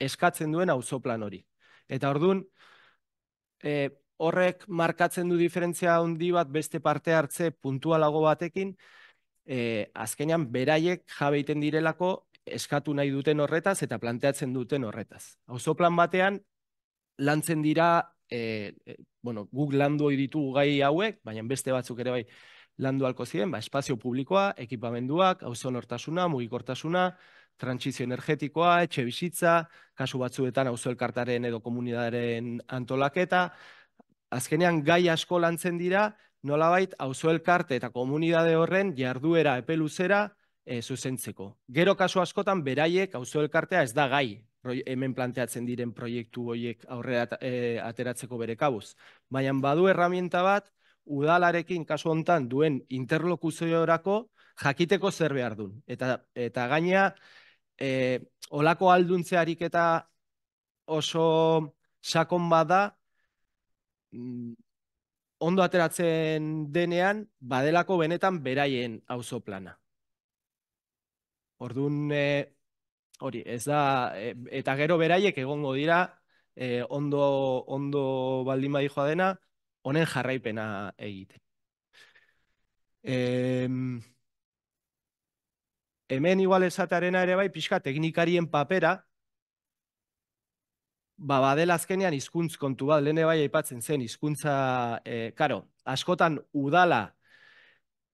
[SPEAKER 5] eskatzen duen auzoplan hori. Eta ordun e, horrek markatzen du diferentzia handi bat beste parte hartze puntualago batekin, e, azkenean beraiek jabe egiten direlako eskatu nahi duten horretaz eta planteatzen duten horretaz. Auzoplan batean lantzen dira e, e, bueno, guk landu ditugu gai hauek, baina beste batzuk ere bai landu alko ziren, ba, espazio publikoa, ekipamenduak, hau nortasuna, hortasuna, mugikortasuna, transizio energetikoa, etxe bizitza, kasu batzuetan hau elkartaren edo komunidaren antolaketa, azkenean gai asko lantzen dira, nolabait hau elkarte eta komunidade horren jarduera epeluzera e, eh, zuzentzeko. Gero kasu askotan beraiek hau elkartea ez da gai hemen planteatzen diren proiektu horiek aurrera e, ateratzeko bere kabuz. Baina badu erramienta bat, udalarekin kasu hontan duen interlokuzioorako jakiteko zer behar duen. Eta, eta gaina, e, olako alduntze eta oso sakon bada, mm, ondo ateratzen denean, badelako benetan beraien auzo plana. Orduan, e, hori, ez da, e, eta gero beraiek egongo dira, e, ondo ondo baldin badi joa dena honen jarraipena egiten. hemen igual esatearena ere bai pixka teknikarien papera, ba, badela azkenean hizkuntz kontu bat, lehen bai aipatzen zen, hizkuntza e, karo, askotan udala,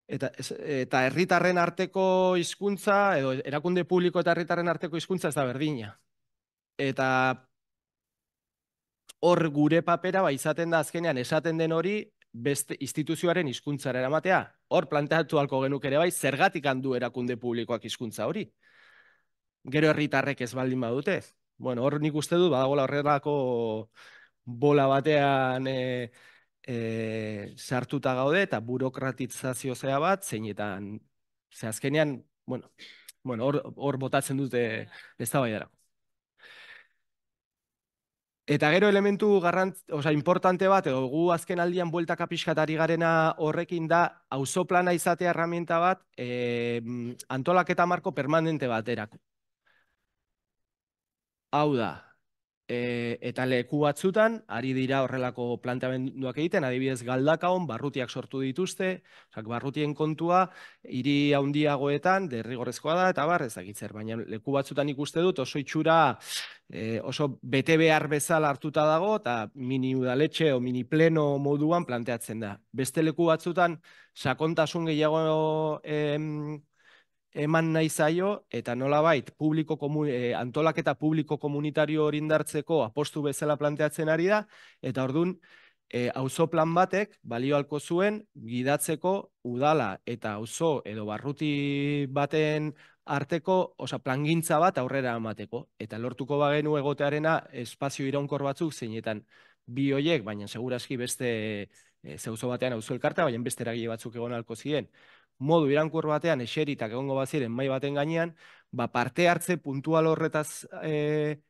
[SPEAKER 5] eta, eta herritarren arteko hizkuntza edo erakunde publiko eta herritarren arteko hizkuntza ez da berdina. Eta hor gure papera ba izaten da azkenean esaten den hori beste instituzioaren hizkuntzara eramatea. Hor planteatu alko genuk ere bai zergatik handu erakunde publikoak hizkuntza hori. Gero herritarrek ez baldin badute. Bueno, hor nik uste dut badagola horrelako bola batean e, e, sartuta gaude eta burokratizazio zea bat zeinetan ze azkenean, bueno, bueno, hor hor botatzen dute eztabaidarako. Eta gero elementu garrant, oza, importante bat, edo gu azken aldian buelta kapiskatari garena horrekin da, auzo plana izatea herramienta bat, e, antolaketa marko permanente bat erako. Hau da, E, eta leku batzutan ari dira horrelako planteamenduak egiten, adibidez galdakaon, barrutiak sortu dituzte, osak barrutien kontua, hiri handiagoetan derrigorrezkoa da, eta bar, ezakitzer, baina leku batzutan ikuste dut, oso itxura e, oso bete behar bezala hartuta dago, eta mini udaletxe o mini pleno moduan planteatzen da. Beste leku batzutan, sakontasun gehiago eman nahi zaio eta nolabait publiko komun, eh, antolaketa publiko komunitario hori indartzeko apostu bezala planteatzen ari da eta ordun e, auzo plan batek balioalko zuen gidatzeko udala eta auzo edo barruti baten arteko, osea, plangintza bat aurrera emateko eta lortuko bagenu egotearena espazio iraunkor batzuk zeinetan bi hoiek, baina segurazki beste eh, zeuzo batean auzo elkartea, baina beste eragile batzuk egon alko ziren modu irankur batean eseritak egongo baziren mai baten gainean, ba, parte hartze puntual horretaz e, eh,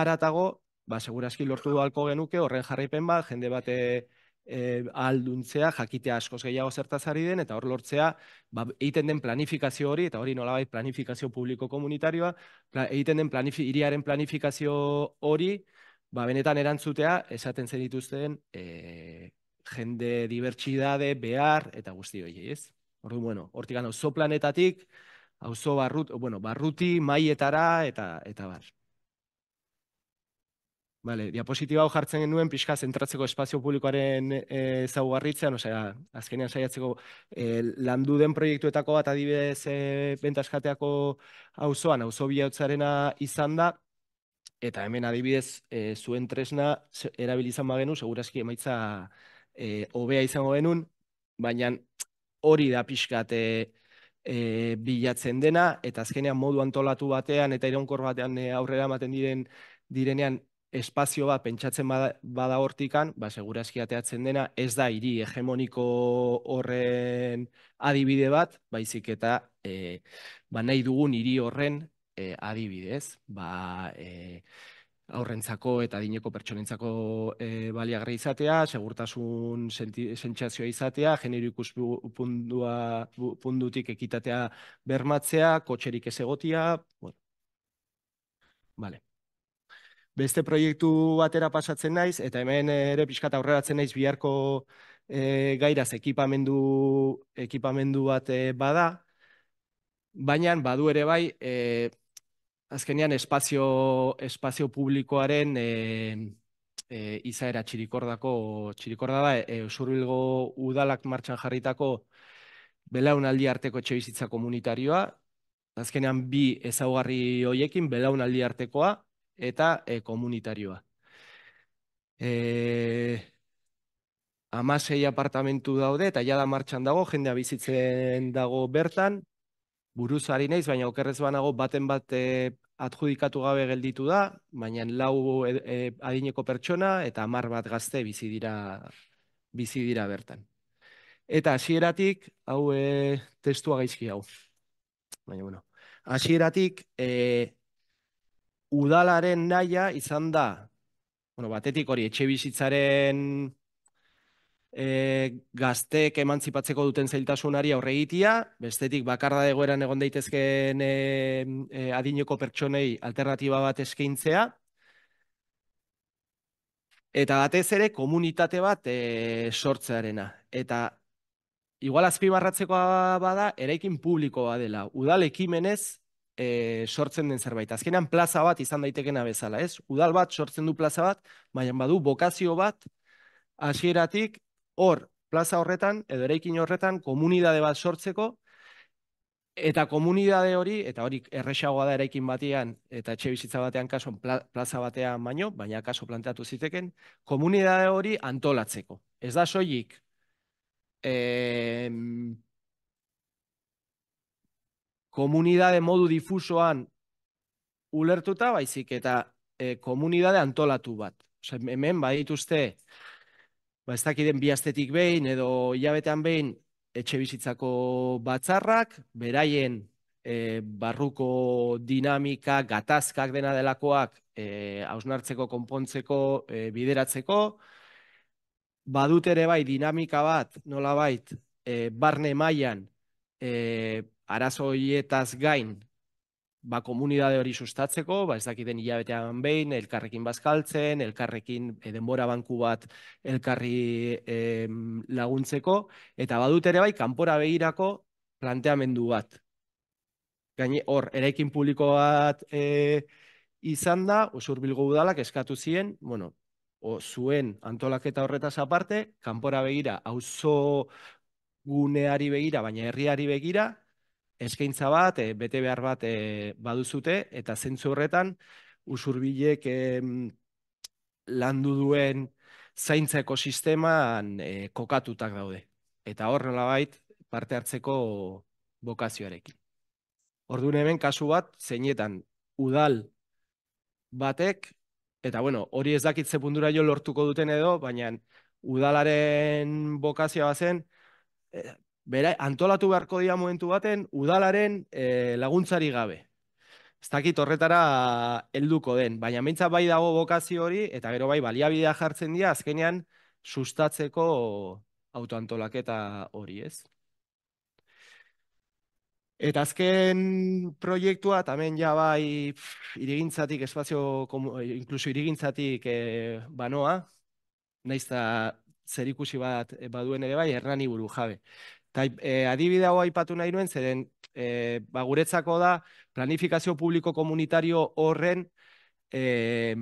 [SPEAKER 5] aratago, ba, seguraski lortu dualko genuke, horren jarraipen bat, jende bat e, eh, eh, alduntzea, jakitea askoz gehiago zertaz ari den, eta hor lortzea, ba, egiten den planifikazio hori, eta hori nolabait planifikazio publiko komunitarioa, egiten den planifi, iriaren planifikazio hori, ba, benetan erantzutea, esaten zen dituzten e, jende dibertsidade, behar, eta guzti hori, ez? Ordu, bueno, hortik gana, oso planetatik, auzo barrut, bueno, barruti, maietara, eta, eta bar. Vale, diapositiba hau jartzen genuen pixka zentratzeko espazio publikoaren e, eh, zaugarritzean, osea, azkenean saiatzeko e, landu den proiektuetako bat adibidez e, eh, bentaskateako auzoan, auzo bihotzarena izan da, eta hemen adibidez e, zuen tresna erabilizan bagenu, seguraski emaitza hobea izango genuen, baina hori da pixkate e, eh, eh, bilatzen dena, eta azkenean modu antolatu batean, eta ironkor batean eh, aurrera ematen diren direnean, espazio bat pentsatzen bada, hortikan, ba, segura eskiateatzen dena, ez da hiri hegemoniko horren adibide bat, baizik eta e, ba, nahi dugun hiri horren adibidez. Ba, e, aurrentzako eta dineko pertsonentzako e, eh, baliagarri izatea, segurtasun sentsazioa izatea, genero ikuspundua pundutik ekitatea bermatzea, kotxerik ez egotia, bueno. Vale. Beste proiektu batera pasatzen naiz eta hemen ere pixka aurreratzen naiz biharko e, gairaz ekipamendu ekipamendu bat eh, bada. Baina badu ere bai, azkenean espazio, espazio publikoaren e, e, izaera txirikordako, txirikorda da, e, usurbilgo udalak martxan jarritako belaunaldi arteko etxe bizitza komunitarioa, azkenean bi ezaugarri hoiekin belaunaldi artekoa eta e, komunitarioa. E, amasei apartamentu daude eta jada martxan dago, jendea bizitzen dago bertan, buruz naiz, baina okerrez banago baten bat e, adjudikatu gabe gelditu da, baina lau e, e, adineko pertsona eta hamar bat gazte bizi dira bizi dira bertan. Eta hasieratik hau e, testua gaizki hau. Baina bueno, hasieratik e, udalaren naia izan da bueno, batetik hori etxe bizitzaren e, gazteek emantzipatzeko duten zailtasunari aurre bestetik bakarra egoeran egon daitezkeen e, e, adineko pertsonei alternatiba bat eskaintzea, eta batez ere komunitate bat e, sortzearena. Eta igual azpimarratzekoa bada, eraikin publikoa dela. Udal ekimenez e, sortzen den zerbait. Azkenean plaza bat izan daitekena bezala, ez? Udal bat sortzen du plaza bat, baina badu bokazio bat, hasieratik hor plaza horretan edo eraikin horretan komunidade bat sortzeko eta komunidade hori eta hori erresagoa da eraikin batean eta etxe bizitza batean kaso plaza batean baino baina kaso planteatu ziteken komunidade hori antolatzeko ez da soilik em komunidade modu difusoan ulertuta baizik eta e, komunidade antolatu bat Osa, hemen badituzte ba, ez dakiden bi astetik behin edo hilabetean behin etxe bizitzako batzarrak, beraien e, barruko dinamika, gatazkak dena delakoak e, hausnartzeko, e, konpontzeko, e, bideratzeko, badut ere bai dinamika bat, nola bait, e, barne mailan e, arazoietaz gain ba komunitate hori sustatzeko, ba ez dakiten ilabetean behin elkarrekin bazkaltzen, elkarrekin edenbora eh, denbora banku bat elkarri laguntzeko eta badut ere bai kanpora begirako planteamendu bat. Gaini hor eraikin publiko bat e, izan da, osur udalak eskatu zien, bueno, o, zuen antolaketa horretaz aparte, kanpora begira, auzo guneari begira, baina herriari begira, eskaintza bat, e, bete behar bat e, baduzute, eta zentzu horretan usurbilek landu duen zaintza ekosistemaan eh, kokatutak daude. Eta hor bait, parte hartzeko bokazioarekin. Ordu hemen kasu bat, zeinetan udal batek, eta bueno, hori ez dakitze zepundura jo lortuko duten edo, baina udalaren bokazioa bazen, bera, antolatu beharko dira momentu baten udalaren e, laguntzari gabe. Ez dakit horretara helduko den, baina mintza bai dago bokazio hori eta gero bai baliabidea jartzen dira azkenean sustatzeko autoantolaketa hori, ez? Eta azken proiektua tamen ja bai irigintzatik espazio komo, irigintzatik eh, banoa, naiz zerikusi bat eh, baduen ere bai Hernani buru Ta, eh, adibide hau aipatu nahi nuen, zeren e, ba, da planifikazio publiko komunitario horren e,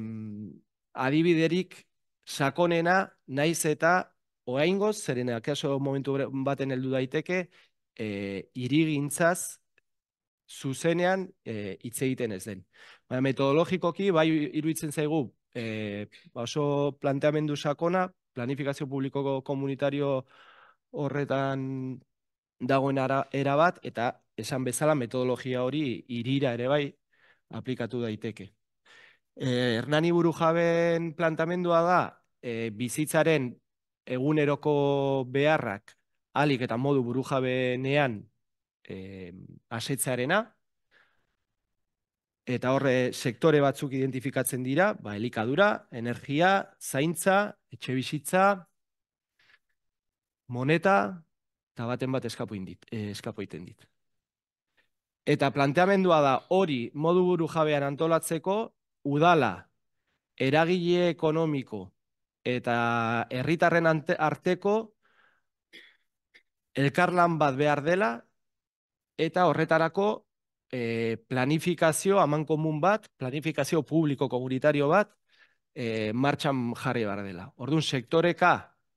[SPEAKER 5] adibiderik sakonena naiz eta oaingoz, zeren akaso momentu baten heldu daiteke, e, irigintzaz zuzenean e, hitz egiten ez den. Ba, metodologikoki, bai iruditzen zaigu, e, oso planteamendu sakona, planifikazio publiko komunitario horretan dagoen ara, era bat eta esan bezala metodologia hori irira ere bai aplikatu daiteke. E, Hernani buru plantamendua da e, bizitzaren eguneroko beharrak alik eta modu buru jabenean e, asetzearena eta horre sektore batzuk identifikatzen dira, ba, elikadura, energia, zaintza, etxe bizitza, moneta, eta baten bat eskapo eh, iten dit. Eta planteamendua da, hori modu buru jabean antolatzeko, udala, eragile ekonomiko, eta herritarren arteko, elkarlan bat behar dela, eta horretarako, eh, planifikazio, haman komun bat, planifikazio publiko komunitario bat, eh, martxan jarri behar dela. Orduan, sektoreka,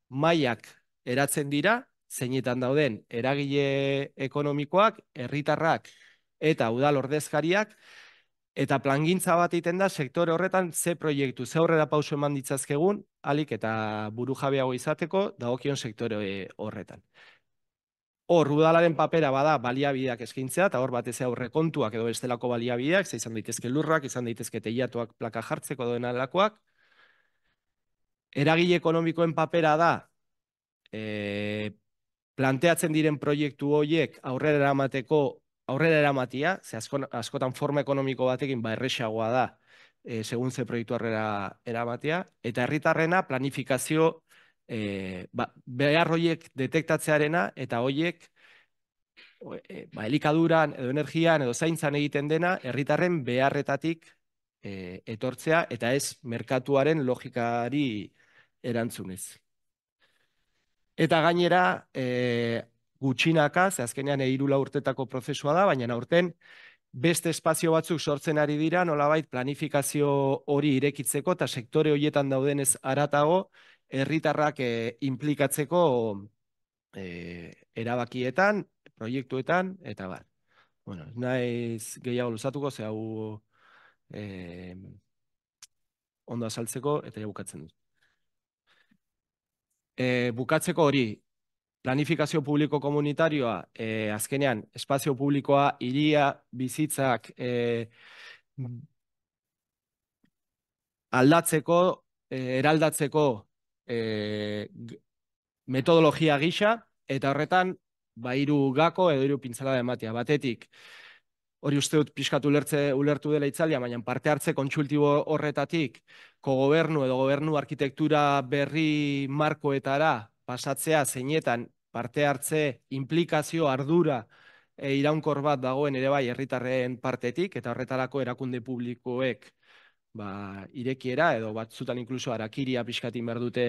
[SPEAKER 5] maiak, eratzen dira, zeinetan dauden eragile ekonomikoak, herritarrak eta udal ordezkariak, eta plangintza bat egiten da sektore horretan ze proiektu, ze horrela pausu eman ditzazkegun, alik eta buru jabeago izateko, dagokion sektore eh, horretan. Hor, udalaren papera bada baliabideak eskintzea, eta hor bat ez aurrekontuak edo bestelako baliabideak, ze izan daitezke lurrak, izan daitezke teiatuak plaka jartzeko doena alakoak, Eragile ekonomikoen papera da, e, planteatzen diren proiektu hoiek aurrera eramateko aurrera eramatia, ze askotan forma ekonomiko batekin ba erresagoa da e, segun ze proiektu aurrera eramatia eta herritarrena planifikazio e, behar hoiek detektatzearena eta hoiek e, ba elikaduran edo energian edo zaintzan egiten dena herritarren beharretatik etortzea eta ez merkatuaren logikari erantzunez. Eta gainera, e, eh, gutxinaka, ze azkenean ehiru la urtetako prozesua da, baina aurten beste espazio batzuk sortzen ari dira, nolabait planifikazio hori irekitzeko eta sektore horietan daudenez aratago herritarrak e, inplikatzeko e, erabakietan, proiektuetan eta bar. Bueno, naiz gehiago luzatuko ze hau eh onda saltzeko eta ja dut e, bukatzeko hori planifikazio publiko komunitarioa e, azkenean espazio publikoa hiria bizitzak e, aldatzeko eraldatzeko e, metodologia gisa eta horretan bairu gako edo hiru pintzala ematea batetik hori uste dut pixkat ulertze, ulertu dela itzalia, baina parte hartze kontsultibo horretatik, gobernu edo gobernu arkitektura berri markoetara pasatzea zeinetan parte hartze implikazio ardura e iraunkor bat dagoen ere bai herritarren partetik eta horretarako erakunde publikoek ba, irekiera edo batzutan inkluso arakiria pixkatin berdute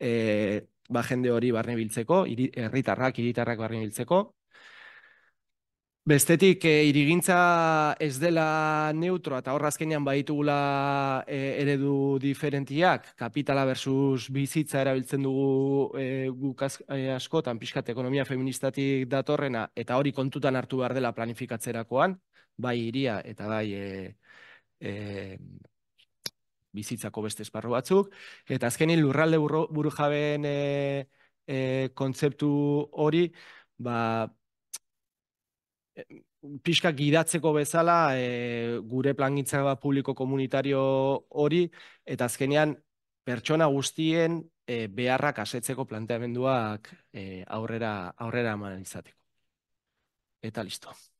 [SPEAKER 5] e, ba, jende hori barne biltzeko, herritarrak, iritarrak barne biltzeko, Bestetik, e, irigintza ez dela neutro eta horra azkenean baditugula e, eredu diferentiak, kapitala versus bizitza erabiltzen dugu eh, guk askotan, pixkat ekonomia feministatik datorrena, eta hori kontutan hartu behar dela planifikatzerakoan, bai iria eta bai e, bizitzako beste esparru batzuk, eta azkenin lurralde buru, kontzeptu hori, ba, pixka gidatzeko bezala e, gure plangintza bat publiko komunitario hori, eta azkenean pertsona guztien eh, beharrak asetzeko planteamenduak eh, aurrera, aurrera eman izateko. Eta listo.